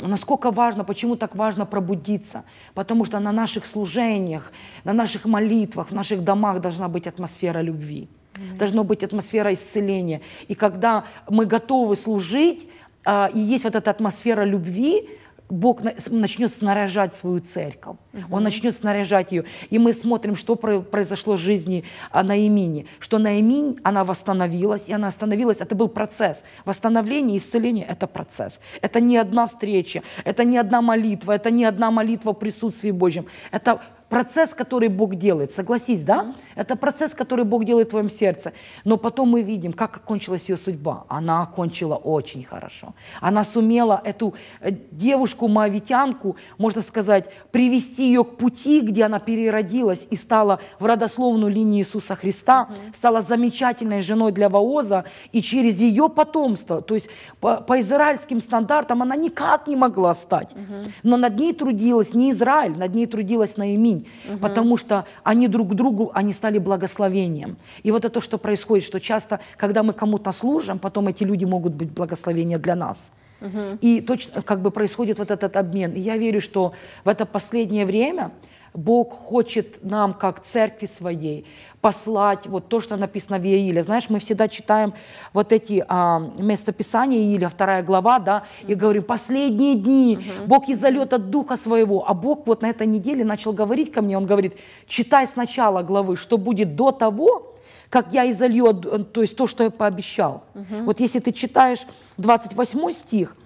насколько важно, почему так важно пробудиться. Потому что на наших служениях, на наших молитвах, в наших домах должна быть атмосфера любви. Mm-hmm. Должна быть атмосфера исцеления. И когда мы готовы служить, э, и есть вот эта атмосфера любви, Бог начнет снаряжать свою церковь. Угу. Он начнет снаряжать ее. И мы смотрим, что произошло в жизни а, Наимини. Что Наимин, она восстановилась, и она остановилась. Это был процесс. Восстановление, исцеление – это процесс. Это не одна встреча, это не одна молитва, это не одна молитва в присутствии Божьем. Это процесс, который Бог делает, согласись, да? Mm-hmm. Это процесс, который Бог делает в твоем сердце. Но потом мы видим, как окончилась ее судьба. Она окончила очень хорошо. Она сумела эту э, девушку-моавитянку, можно сказать, привести ее к пути, где она переродилась и стала в родословную линию Иисуса Христа, mm-hmm. стала замечательной женой для Вооза, и через ее потомство, то есть по, по израильским стандартам она никак не могла стать. Угу. Но над ней трудилась не Израиль, над ней трудилась Наиминь, угу. потому что они друг другу, они стали благословением. И вот это то, что происходит, что часто, когда мы кому-то служим, потом эти люди могут быть благословением для нас. Угу. И точно как бы происходит вот этот обмен. И я верю, что в это последнее время Бог хочет нам, как церкви своей, послать, вот то, что написано в Ииле. Знаешь, мы всегда читаем вот эти а, местописания Ииля, вторая глава, да, и говорим, последние дни Бог изольет от Духа Своего. А Бог вот на этой неделе начал говорить ко мне, Он говорит, читай сначала главы, что будет до того, как я изолью, э, то есть то, что я пообещал. Вот если ты читаешь 28 стих,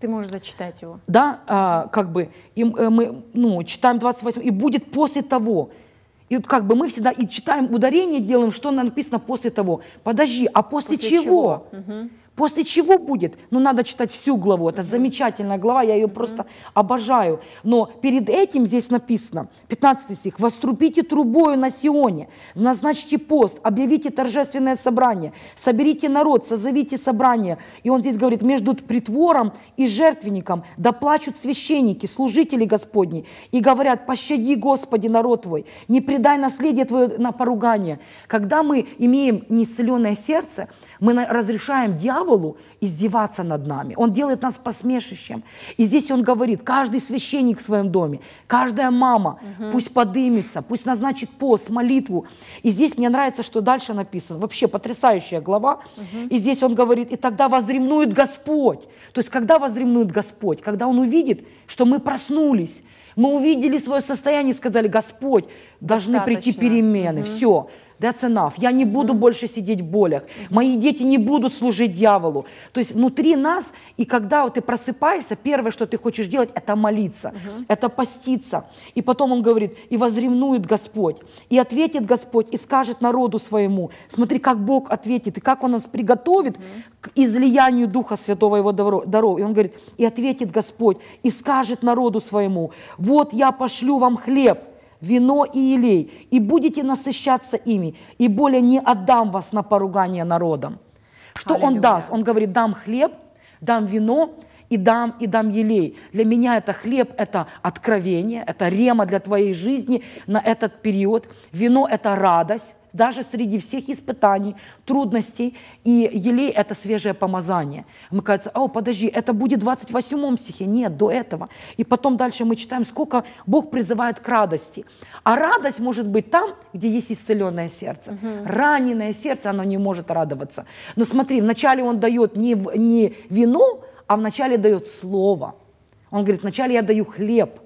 ты можешь зачитать его. Да, а, как бы, и, э, мы ну, читаем 28, и будет после того, и вот как бы мы всегда и читаем ударение, делаем, что написано после того. Подожди, а после, после чего? чего? Угу. После чего будет? Ну, надо читать всю главу. Это замечательная глава, я ее просто обожаю. Но перед этим здесь написано, 15 стих, «Вострубите трубою на Сионе, назначьте пост, объявите торжественное собрание, соберите народ, созовите собрание». И он здесь говорит, «Между притвором и жертвенником доплачут священники, служители Господни, и говорят, пощади, Господи, народ Твой, не предай наследие Твое на поругание». Когда мы имеем несоленое сердце, мы разрешаем дьяволу издеваться над нами. Он делает нас посмешищем. И здесь он говорит, каждый священник в своем доме, каждая мама, угу. пусть подымется, пусть назначит пост, молитву. И здесь мне нравится, что дальше написано. Вообще потрясающая глава. Угу. И здесь он говорит, и тогда возремнует Господь. То есть, когда возремнует Господь? Когда он увидит, что мы проснулись, мы увидели свое состояние и сказали, Господь, должны Достаточно. прийти перемены. Угу. Все. That's enough. Я не буду больше сидеть в болях. Мои дети не будут служить дьяволу. То есть внутри нас, и когда вот ты просыпаешься, первое, что ты хочешь делать, это молиться, это поститься. И потом он говорит, и возревнует Господь, и ответит Господь, и скажет народу своему. Смотри, как Бог ответит, и как Он нас приготовит к излиянию Духа Святого Его даров. И он говорит, и ответит Господь, и скажет народу своему, вот я пошлю вам хлеб, вино и елей, и будете насыщаться ими, и более не отдам вас на поругание народом. Что Аллилуйя. он даст? Он говорит, дам хлеб, дам вино, и дам, и дам елей. Для меня это хлеб, это откровение, это рема для твоей жизни на этот период. Вино – это радость, даже среди всех испытаний, трудностей, и елей – это свежее помазание. Мы кажется, о, подожди, это будет в 28 стихе. Нет, до этого. И потом дальше мы читаем, сколько Бог призывает к радости. А радость может быть там, где есть исцеленное сердце. Угу. Раненое сердце, оно не может радоваться. Но смотри, вначале он дает не, не вино, а вначале дает слово. Он говорит, вначале я даю хлеб,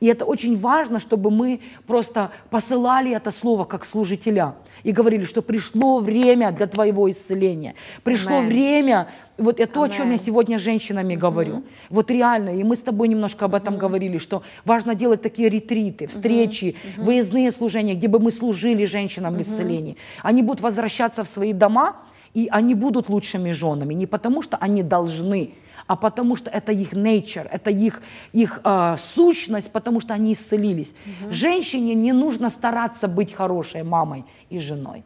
и это очень важно, чтобы мы просто посылали это слово как служителя и говорили, что пришло время для твоего исцеления, пришло Amen. время, вот это Amen. о чем я сегодня с женщинами mm-hmm. говорю, вот реально, и мы с тобой немножко об этом mm-hmm. говорили, что важно делать такие ретриты, встречи, mm-hmm. выездные служения, где бы мы служили женщинам mm-hmm. в исцелении. Они будут возвращаться в свои дома, и они будут лучшими женами, не потому что они должны, а потому что это их nature, это их, их э, сущность, потому что они исцелились. Угу. Женщине не нужно стараться быть хорошей мамой и женой.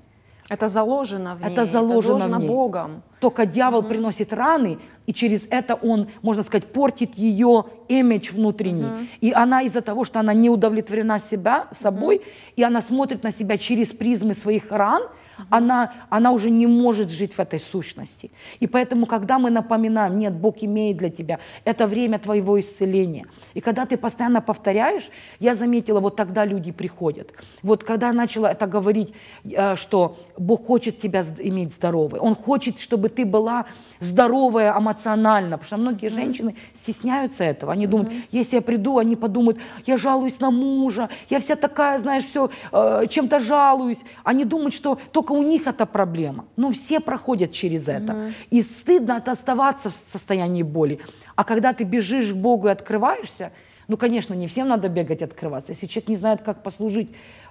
Это заложено в ней. Это заложено, это заложено в ней. Богом. Только дьявол угу. приносит раны, и через это он, можно сказать, портит ее имидж внутренний. Угу. И она из-за того, что она не удовлетворена себя, собой, угу. и она смотрит на себя через призмы своих ран, угу угу. она, она уже не может жить в этой сущности. И поэтому, когда мы напоминаем, нет, Бог имеет для тебя, это время твоего исцеления. И когда ты постоянно повторяешь, я заметила, вот тогда люди приходят. Вот когда я начала это говорить, э, что Бог хочет тебя иметь здоровой, Он хочет, чтобы ты была здоровая эмоционально, потому что многие женщины стесняются этого, они думают, если я приду, они подумают, я жалуюсь на мужа, я вся такая, знаешь, все, э, чем-то жалуюсь. Они думают, что только только у них это проблема. Но ну, все проходят через это. Угу. И стыдно от оставаться в состоянии боли. А когда ты бежишь к Богу и открываешься, ну, конечно, не всем надо бегать открываться. Если человек не знает, как послужить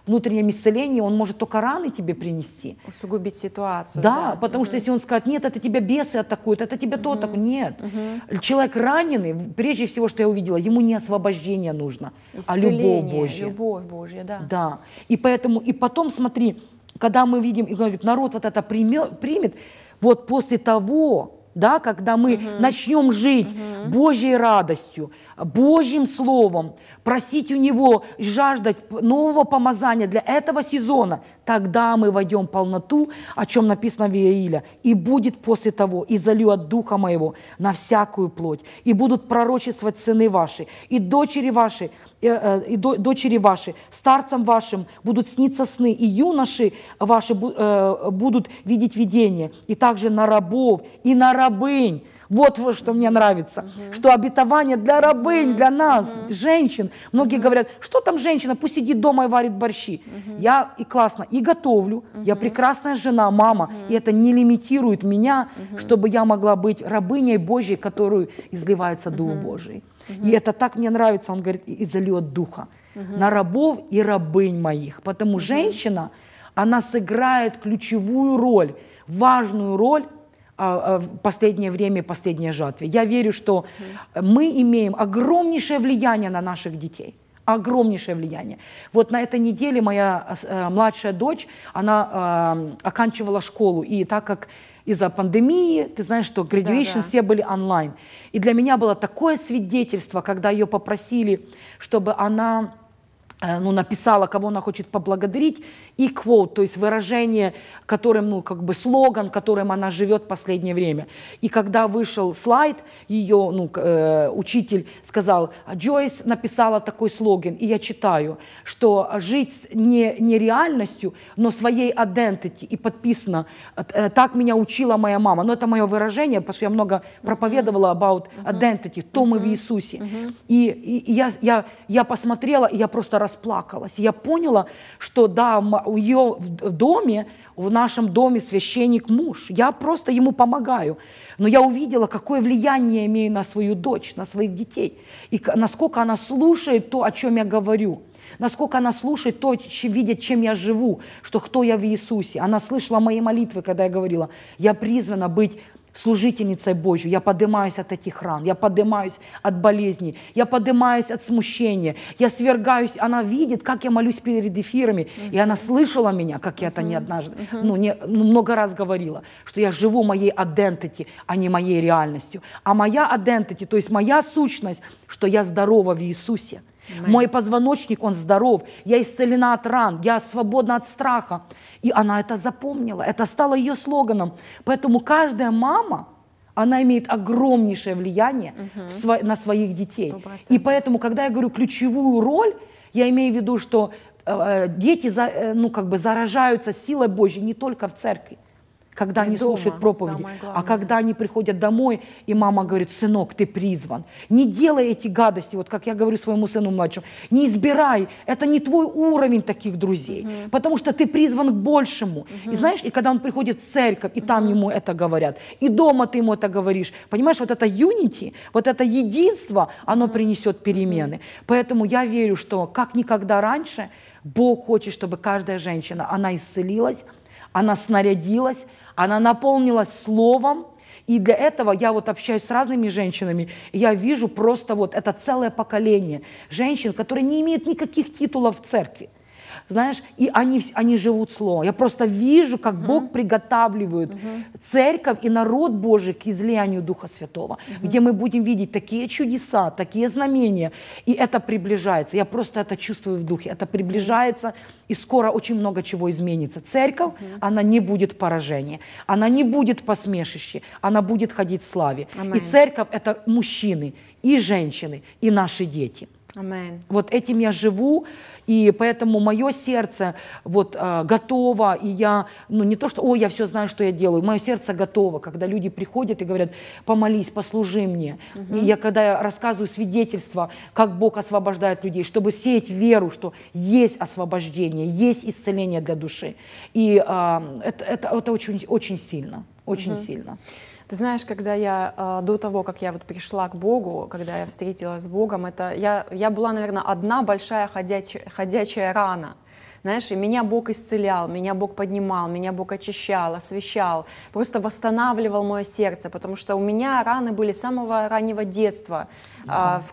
внутреннее исцеление, он может только раны тебе принести. Усугубить ситуацию. Да, да. потому угу. что если он скажет, нет, это тебя бесы атакуют, это тебя то угу. нет. Угу. Человек раненый, прежде всего, что я увидела, ему не освобождение нужно, Исцеление, а любовь Божья. Любовь Божья, да. Да. И поэтому, и потом, смотри, когда мы видим, и говорит, народ вот это примет, примет вот после того, да, когда мы угу. начнем жить угу. Божьей радостью, Божьим Словом, просить у Него, жаждать нового помазания для этого сезона, тогда мы войдем в полноту, о чем написано в Иаиле. «И будет после того, и залью от Духа Моего на всякую плоть, и будут пророчествовать сыны ваши, и дочери ваши, э, э, и, дочери ваши, старцам вашим будут сниться сны, и юноши ваши э, будут видеть видение, и также на рабов, и на рабынь, вот, что мне нравится, угу. что обетование для рабынь, угу. для нас, угу. женщин. Многие угу. говорят, что там женщина, пусть сидит дома и варит борщи. Угу. Я и классно, и готовлю, угу. я прекрасная жена, мама, угу. и это не лимитирует меня, угу. чтобы я могла быть рабыней Божьей, которую изливается Дух угу. Божий. Угу. И это так мне нравится, он говорит, и зальет Духа угу. на рабов и рабынь моих. Потому угу. женщина, она сыграет ключевую роль, важную роль а, а, последнее время, последние жатве Я верю, что мы имеем огромнейшее влияние на наших детей огромнейшее влияние. Вот на этой неделе моя а, э, младшая дочь, она оканчивала школу, и так как из-за пандемии, ты знаешь, что graduation да, да. все были онлайн. И для меня было такое свидетельство, когда ее попросили, чтобы она Э, ну, написала, кого она хочет поблагодарить, и квот, то есть выражение, которым, ну, как бы слоган, которым она живет последнее время. И когда вышел слайд, ее, ну, э, учитель сказал, «А Джойс написала такой слоган, и я читаю, что жить не, не реальностью, но своей identity, и подписано, э, так меня учила моя мама. Но это мое выражение, потому что я много проповедовала about identity, то мы в Иисусе. uh И, и я, я, я посмотрела, и я просто расплакалась. Я поняла, что да, у ее в доме, в нашем доме священник муж. Я просто ему помогаю. Но я увидела, какое влияние я имею на свою дочь, на своих детей. И насколько она слушает то, о чем я говорю. Насколько она слушает то, видит, чем я живу, что кто я в Иисусе. Она слышала мои молитвы, когда я говорила, я призвана быть служительницей Божью. Я поднимаюсь от этих ран, я поднимаюсь от болезней, я поднимаюсь от смущения, я свергаюсь. Она видит, как я молюсь перед эфирами, uh-huh. и она слышала меня, как я uh это не однажды, uh-huh. ну, не, ну, много раз говорила, что я живу моей идентити, а не моей реальностью. А моя идентити, то есть моя сущность, что я здорова в Иисусе. Мой позвоночник, он здоров. Я исцелена от ран. Я свободна от страха. И она это запомнила. Это стало ее слоганом. Поэтому каждая мама, она имеет огромнейшее влияние угу. сво- на своих детей. 100%. И поэтому, когда я говорю ключевую роль, я имею в виду, что э, э, дети за, э, ну, как бы заражаются силой Божьей не только в церкви когда и они дома, слушают проповеди, а когда они приходят домой, и мама говорит, сынок, ты призван. Не делай эти гадости, вот как я говорю своему сыну младшему, не избирай, это не твой уровень таких друзей, угу. потому что ты призван к большему. Угу. И знаешь, и когда он приходит в церковь, и там ему это говорят, и дома ты ему это говоришь, понимаешь, вот это unity, вот это единство, оно угу. принесет перемены. Поэтому я верю, что как никогда раньше Бог хочет, чтобы каждая женщина, она исцелилась, она снарядилась, она наполнилась словом, и для этого я вот общаюсь с разными женщинами, и я вижу просто вот это целое поколение женщин, которые не имеют никаких титулов в церкви знаешь, и они, они живут словом. Я просто вижу, как угу. Бог приготавливает угу. церковь и народ Божий к излиянию Духа Святого, угу. где мы будем видеть такие чудеса, такие знамения, и это приближается. Я просто это чувствую в Духе, это приближается, и скоро очень много чего изменится. Церковь, угу. она не будет поражение, она не будет посмешище, она будет ходить в славе. Amen. И церковь – это мужчины, и женщины, и наши дети. Amen. Вот этим я живу. И поэтому мое сердце вот а, готово, и я, ну не то, что, о, я все знаю, что я делаю, мое сердце готово, когда люди приходят и говорят, помолись, послужи мне. Угу. И я когда я рассказываю свидетельство, как Бог освобождает людей, чтобы сеять веру, что есть освобождение, есть исцеление для души. И э, это, это, это очень, очень сильно, очень угу. сильно. Ты знаешь, когда я э, до того, как я вот пришла к Богу, когда я встретилась с Богом, это я, я была, наверное, одна большая ходячая, ходячая рана. Знаешь, и меня Бог исцелял, меня Бог поднимал, меня Бог очищал, освещал, просто восстанавливал мое сердце, потому что у меня раны были с самого раннего детства mm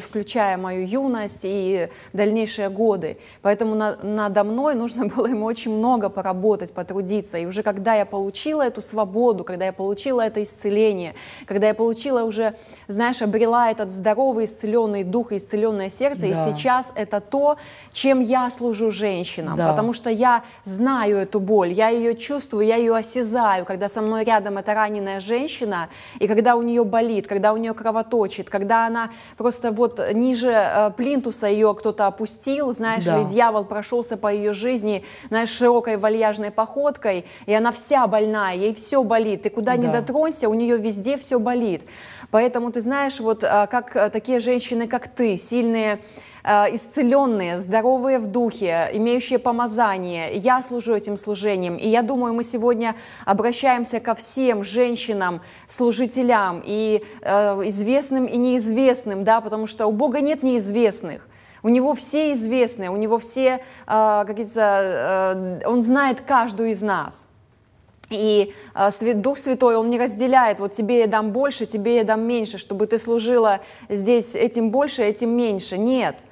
включая мою юность и дальнейшие годы. Поэтому на, надо мной нужно было ему очень много поработать, потрудиться. И уже когда я получила эту свободу, когда я получила это исцеление, когда я получила уже, знаешь, обрела этот здоровый, исцеленный дух и исцеленное сердце, да. и сейчас это то, чем я служу женщинам, да. потому что я знаю эту боль, я ее чувствую, я ее осязаю, когда со мной рядом эта раненая женщина, и когда у нее болит, когда у нее кровоточит, когда она просто вот ниже э, плинтуса ее кто-то опустил, знаешь, да. или дьявол прошелся по ее жизни, знаешь, широкой вальяжной походкой, и она вся больная, ей все болит, ты куда да. не дотронься, у нее везде все болит. Поэтому ты знаешь, вот э, как э, такие женщины, как ты, сильные, Э, исцеленные, здоровые в духе, имеющие помазание. Я служу этим служением. И я думаю, мы сегодня обращаемся ко всем женщинам, служителям и э, известным и неизвестным, да, потому что у Бога нет неизвестных. У него все известные, у него все, э, как говорится, э, он знает каждую из нас. И э, Дух Святой, Он не разделяет, вот тебе я дам больше, тебе я дам меньше, чтобы ты служила здесь этим больше, этим меньше. Нет.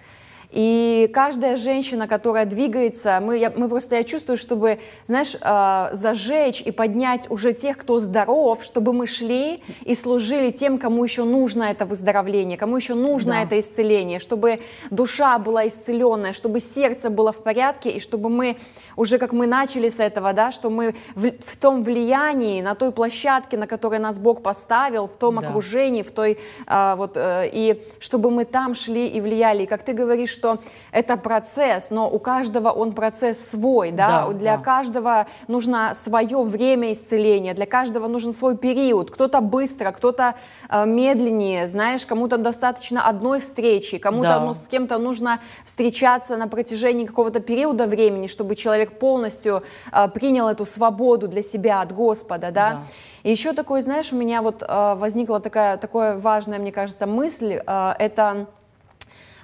И каждая женщина, которая двигается, мы, я, мы просто, я чувствую, чтобы, знаешь, э, зажечь и поднять уже тех, кто здоров, чтобы мы шли и служили тем, кому еще нужно это выздоровление, кому еще нужно да. это исцеление, чтобы душа была исцеленная, чтобы сердце было в порядке, и чтобы мы, уже как мы начали с этого, да, что мы в, в том влиянии, на той площадке, на которой нас Бог поставил, в том да. окружении, в той, э, вот, э, и чтобы мы там шли и влияли. И как ты говоришь, что это процесс, но у каждого он процесс свой, да, да для да. каждого нужно свое время исцеления, для каждого нужен свой период, кто-то быстро, кто-то э, медленнее, знаешь, кому-то достаточно одной встречи, кому-то да. ну, с кем-то нужно встречаться на протяжении какого-то периода времени, чтобы человек полностью э, принял эту свободу для себя от Господа, да. да. И еще такой, знаешь, у меня вот э, возникла такая, такая важная, мне кажется, мысль, э, это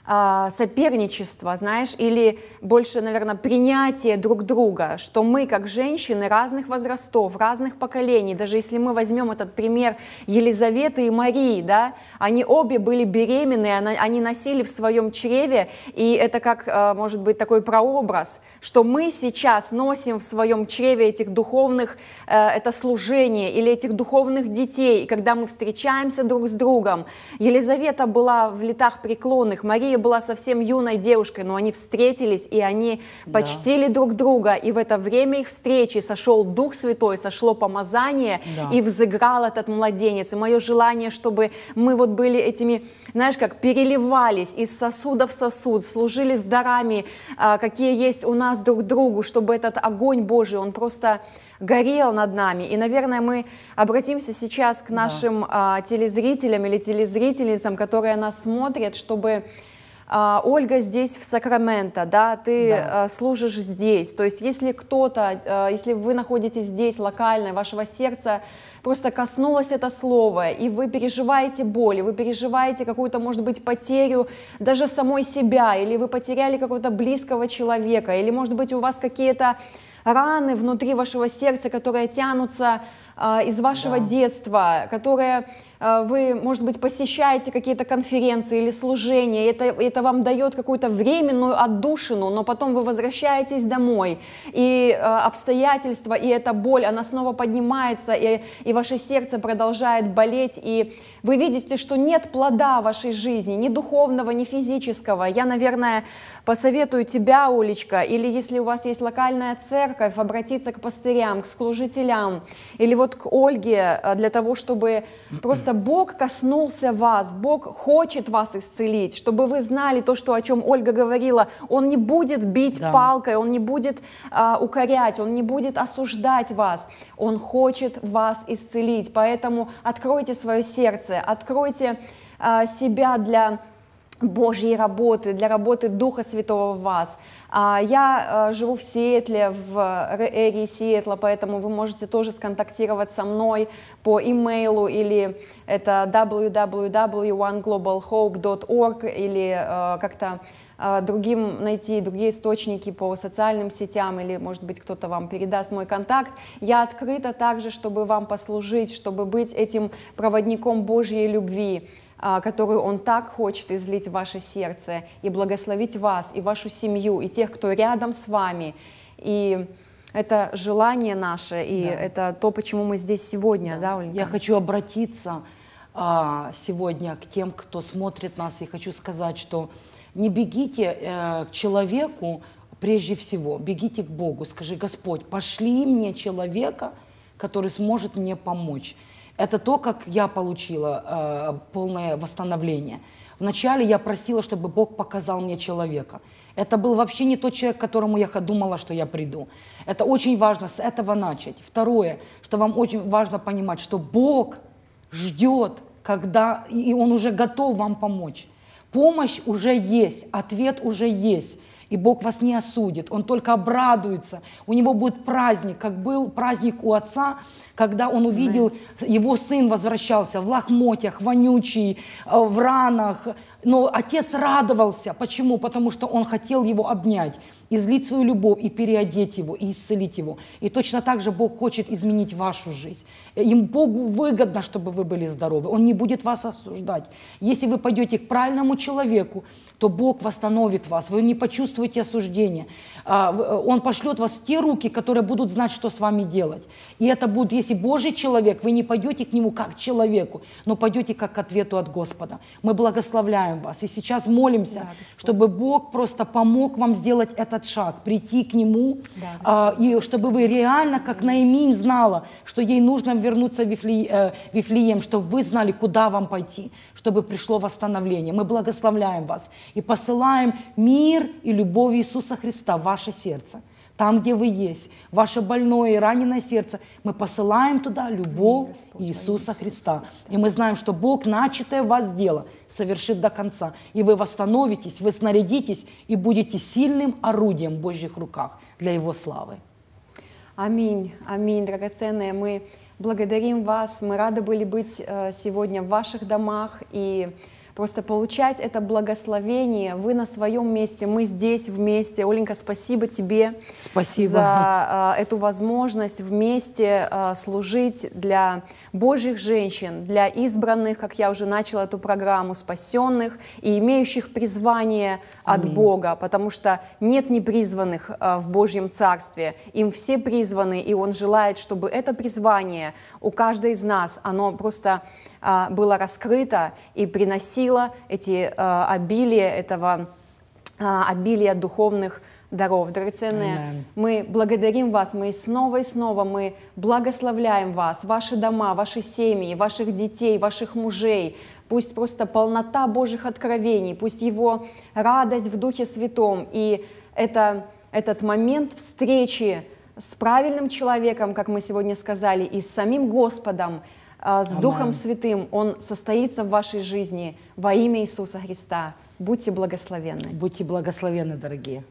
а, соперничество, знаешь, или больше, наверное, принятие друг друга, что мы, как женщины разных возрастов, разных поколений, даже если мы возьмем этот пример Елизаветы и Марии, да, они обе были беременны, они носили в своем чреве, и это как, а, может быть, такой прообраз, что мы сейчас носим в своем чреве этих духовных, э, это служение, или этих духовных детей, и когда мы встречаемся друг с другом. Елизавета была в летах преклонных, Мария Мария была совсем юной девушкой, но они встретились, и они почтили да. друг друга. И в это время их встречи сошел Дух Святой, сошло помазание, да. и взыграл этот младенец. И мое желание, чтобы мы вот были этими, знаешь, как переливались из сосуда в сосуд, служили в дарами, а, какие есть у нас друг другу, чтобы этот огонь Божий, он просто горел над нами. И, наверное, мы обратимся сейчас к нашим да. а, телезрителям или телезрительницам, которые нас смотрят, чтобы а, Ольга здесь в Сакраменто, да, ты да. Э, служишь здесь. То есть если кто-то, э, если вы находитесь здесь локально, вашего сердца просто коснулось это слово, и вы переживаете боль, вы переживаете какую-то, может быть, потерю даже самой себя, или вы потеряли какого-то близкого человека, или, может быть, у вас какие-то раны внутри вашего сердца, которые тянутся э, из вашего да. детства, которые Э, вы, может быть, посещаете какие-то конференции или служения, это, это вам дает какую-то временную отдушину, но потом вы возвращаетесь домой, и э, обстоятельства, и эта боль, она снова поднимается, и, и ваше сердце продолжает болеть, и вы видите, что нет плода вашей жизни, ни духовного, ни физического. Я, наверное, посоветую тебя, Олечка, или если у вас есть локальная церковь, обратиться к пастырям, к служителям, или вот к Ольге э, для того, чтобы просто просто Бог коснулся вас, Бог хочет вас исцелить, чтобы вы знали то, что, о чем Ольга говорила. Он не будет бить да. палкой, он не будет а, укорять, он не будет осуждать вас. Он хочет вас исцелить. Поэтому откройте свое сердце, откройте а, себя для Божьей работы, для работы Духа Святого в вас. А, я э, живу в Сиэтле, в эрии Сиэтла, поэтому вы можете тоже сконтактировать со мной по имейлу или это www.oneglobalhope.org или э, как-то э, другим найти другие источники по социальным сетям или, может быть, кто-то вам передаст мой контакт. Я открыта также, чтобы вам послужить, чтобы быть этим проводником Божьей любви. А, которую Он так хочет излить в ваше сердце и благословить вас и вашу семью и тех, кто рядом с вами. И это желание наше, и да. это то, почему мы здесь сегодня, да, да Оленька? Я хочу обратиться а, сегодня к тем, кто смотрит нас, и хочу сказать, что не бегите э, к человеку прежде всего, бегите к Богу, скажи, Господь, пошли мне человека, который сможет мне помочь. Это то, как я получила э, полное восстановление. Вначале я просила, чтобы Бог показал мне человека. Это был вообще не тот человек, к которому я думала, что я приду. Это очень важно с этого начать. Второе, что вам очень важно понимать, что Бог ждет, когда, и Он уже готов вам помочь. Помощь уже есть, ответ уже есть. И Бог вас не осудит, Он только обрадуется. У него будет праздник, как был праздник у отца, когда он увидел, его сын возвращался в лохмотьях, вонючий, э, в ранах. Но отец радовался. Почему? Потому что он хотел его обнять излить свою любовь и переодеть его, и исцелить его. И точно так же Бог хочет изменить вашу жизнь. Им Богу выгодно, чтобы вы были здоровы. Он не будет вас осуждать. Если вы пойдете к правильному человеку, то Бог восстановит вас. Вы не почувствуете осуждения. А, э, Он пошлет вас в те руки, которые будут знать, что с вами делать. И это будет, если Божий человек, вы не пойдете к нему как к человеку, но пойдете как к ответу от Господа. Мы благословляем вас. И сейчас молимся, да, чтобы Бог просто помог вам сделать этот этот шаг, прийти к нему, да, э, и чтобы вы реально, как Наимин знала, что ей нужно вернуться в Вифли, э, Вифлеем, чтобы вы знали, куда вам пойти, чтобы пришло восстановление. Мы благословляем вас и посылаем мир и любовь Иисуса Христа в ваше сердце там, где вы есть, ваше больное и раненое сердце, мы посылаем туда любовь Господь, Иисуса Иисус Христа. Христа. И мы знаем, что Бог начатое вас дело совершит до конца. И вы восстановитесь, вы снарядитесь и будете сильным орудием в Божьих руках для Его славы. Аминь, аминь, драгоценные. Мы благодарим вас, мы рады были быть э, сегодня в ваших домах и просто получать это благословение. Вы на своем месте, мы здесь вместе. Оленька, спасибо тебе спасибо. за э, эту возможность вместе э, служить для Божьих женщин, для избранных, как я уже начала эту программу, спасенных и имеющих призвание от Аминь. Бога, потому что нет непризванных э, в Божьем Царстве. Им все призваны, и Он желает, чтобы это призвание у каждой из нас, оно просто э, было раскрыто и приносило сила, эти э, обилие этого э, обилие духовных даров драгоценные. Amen. Мы благодарим вас, мы снова и снова мы благословляем вас, ваши дома, ваши семьи, ваших детей, ваших мужей. Пусть просто полнота Божьих откровений, пусть его радость в Духе Святом и это, этот момент встречи с правильным человеком, как мы сегодня сказали, и с самим Господом, а, с Аминь. Духом Святым. Он состоится в вашей жизни во имя Иисуса Христа. Будьте благословенны. Будьте благословенны, дорогие.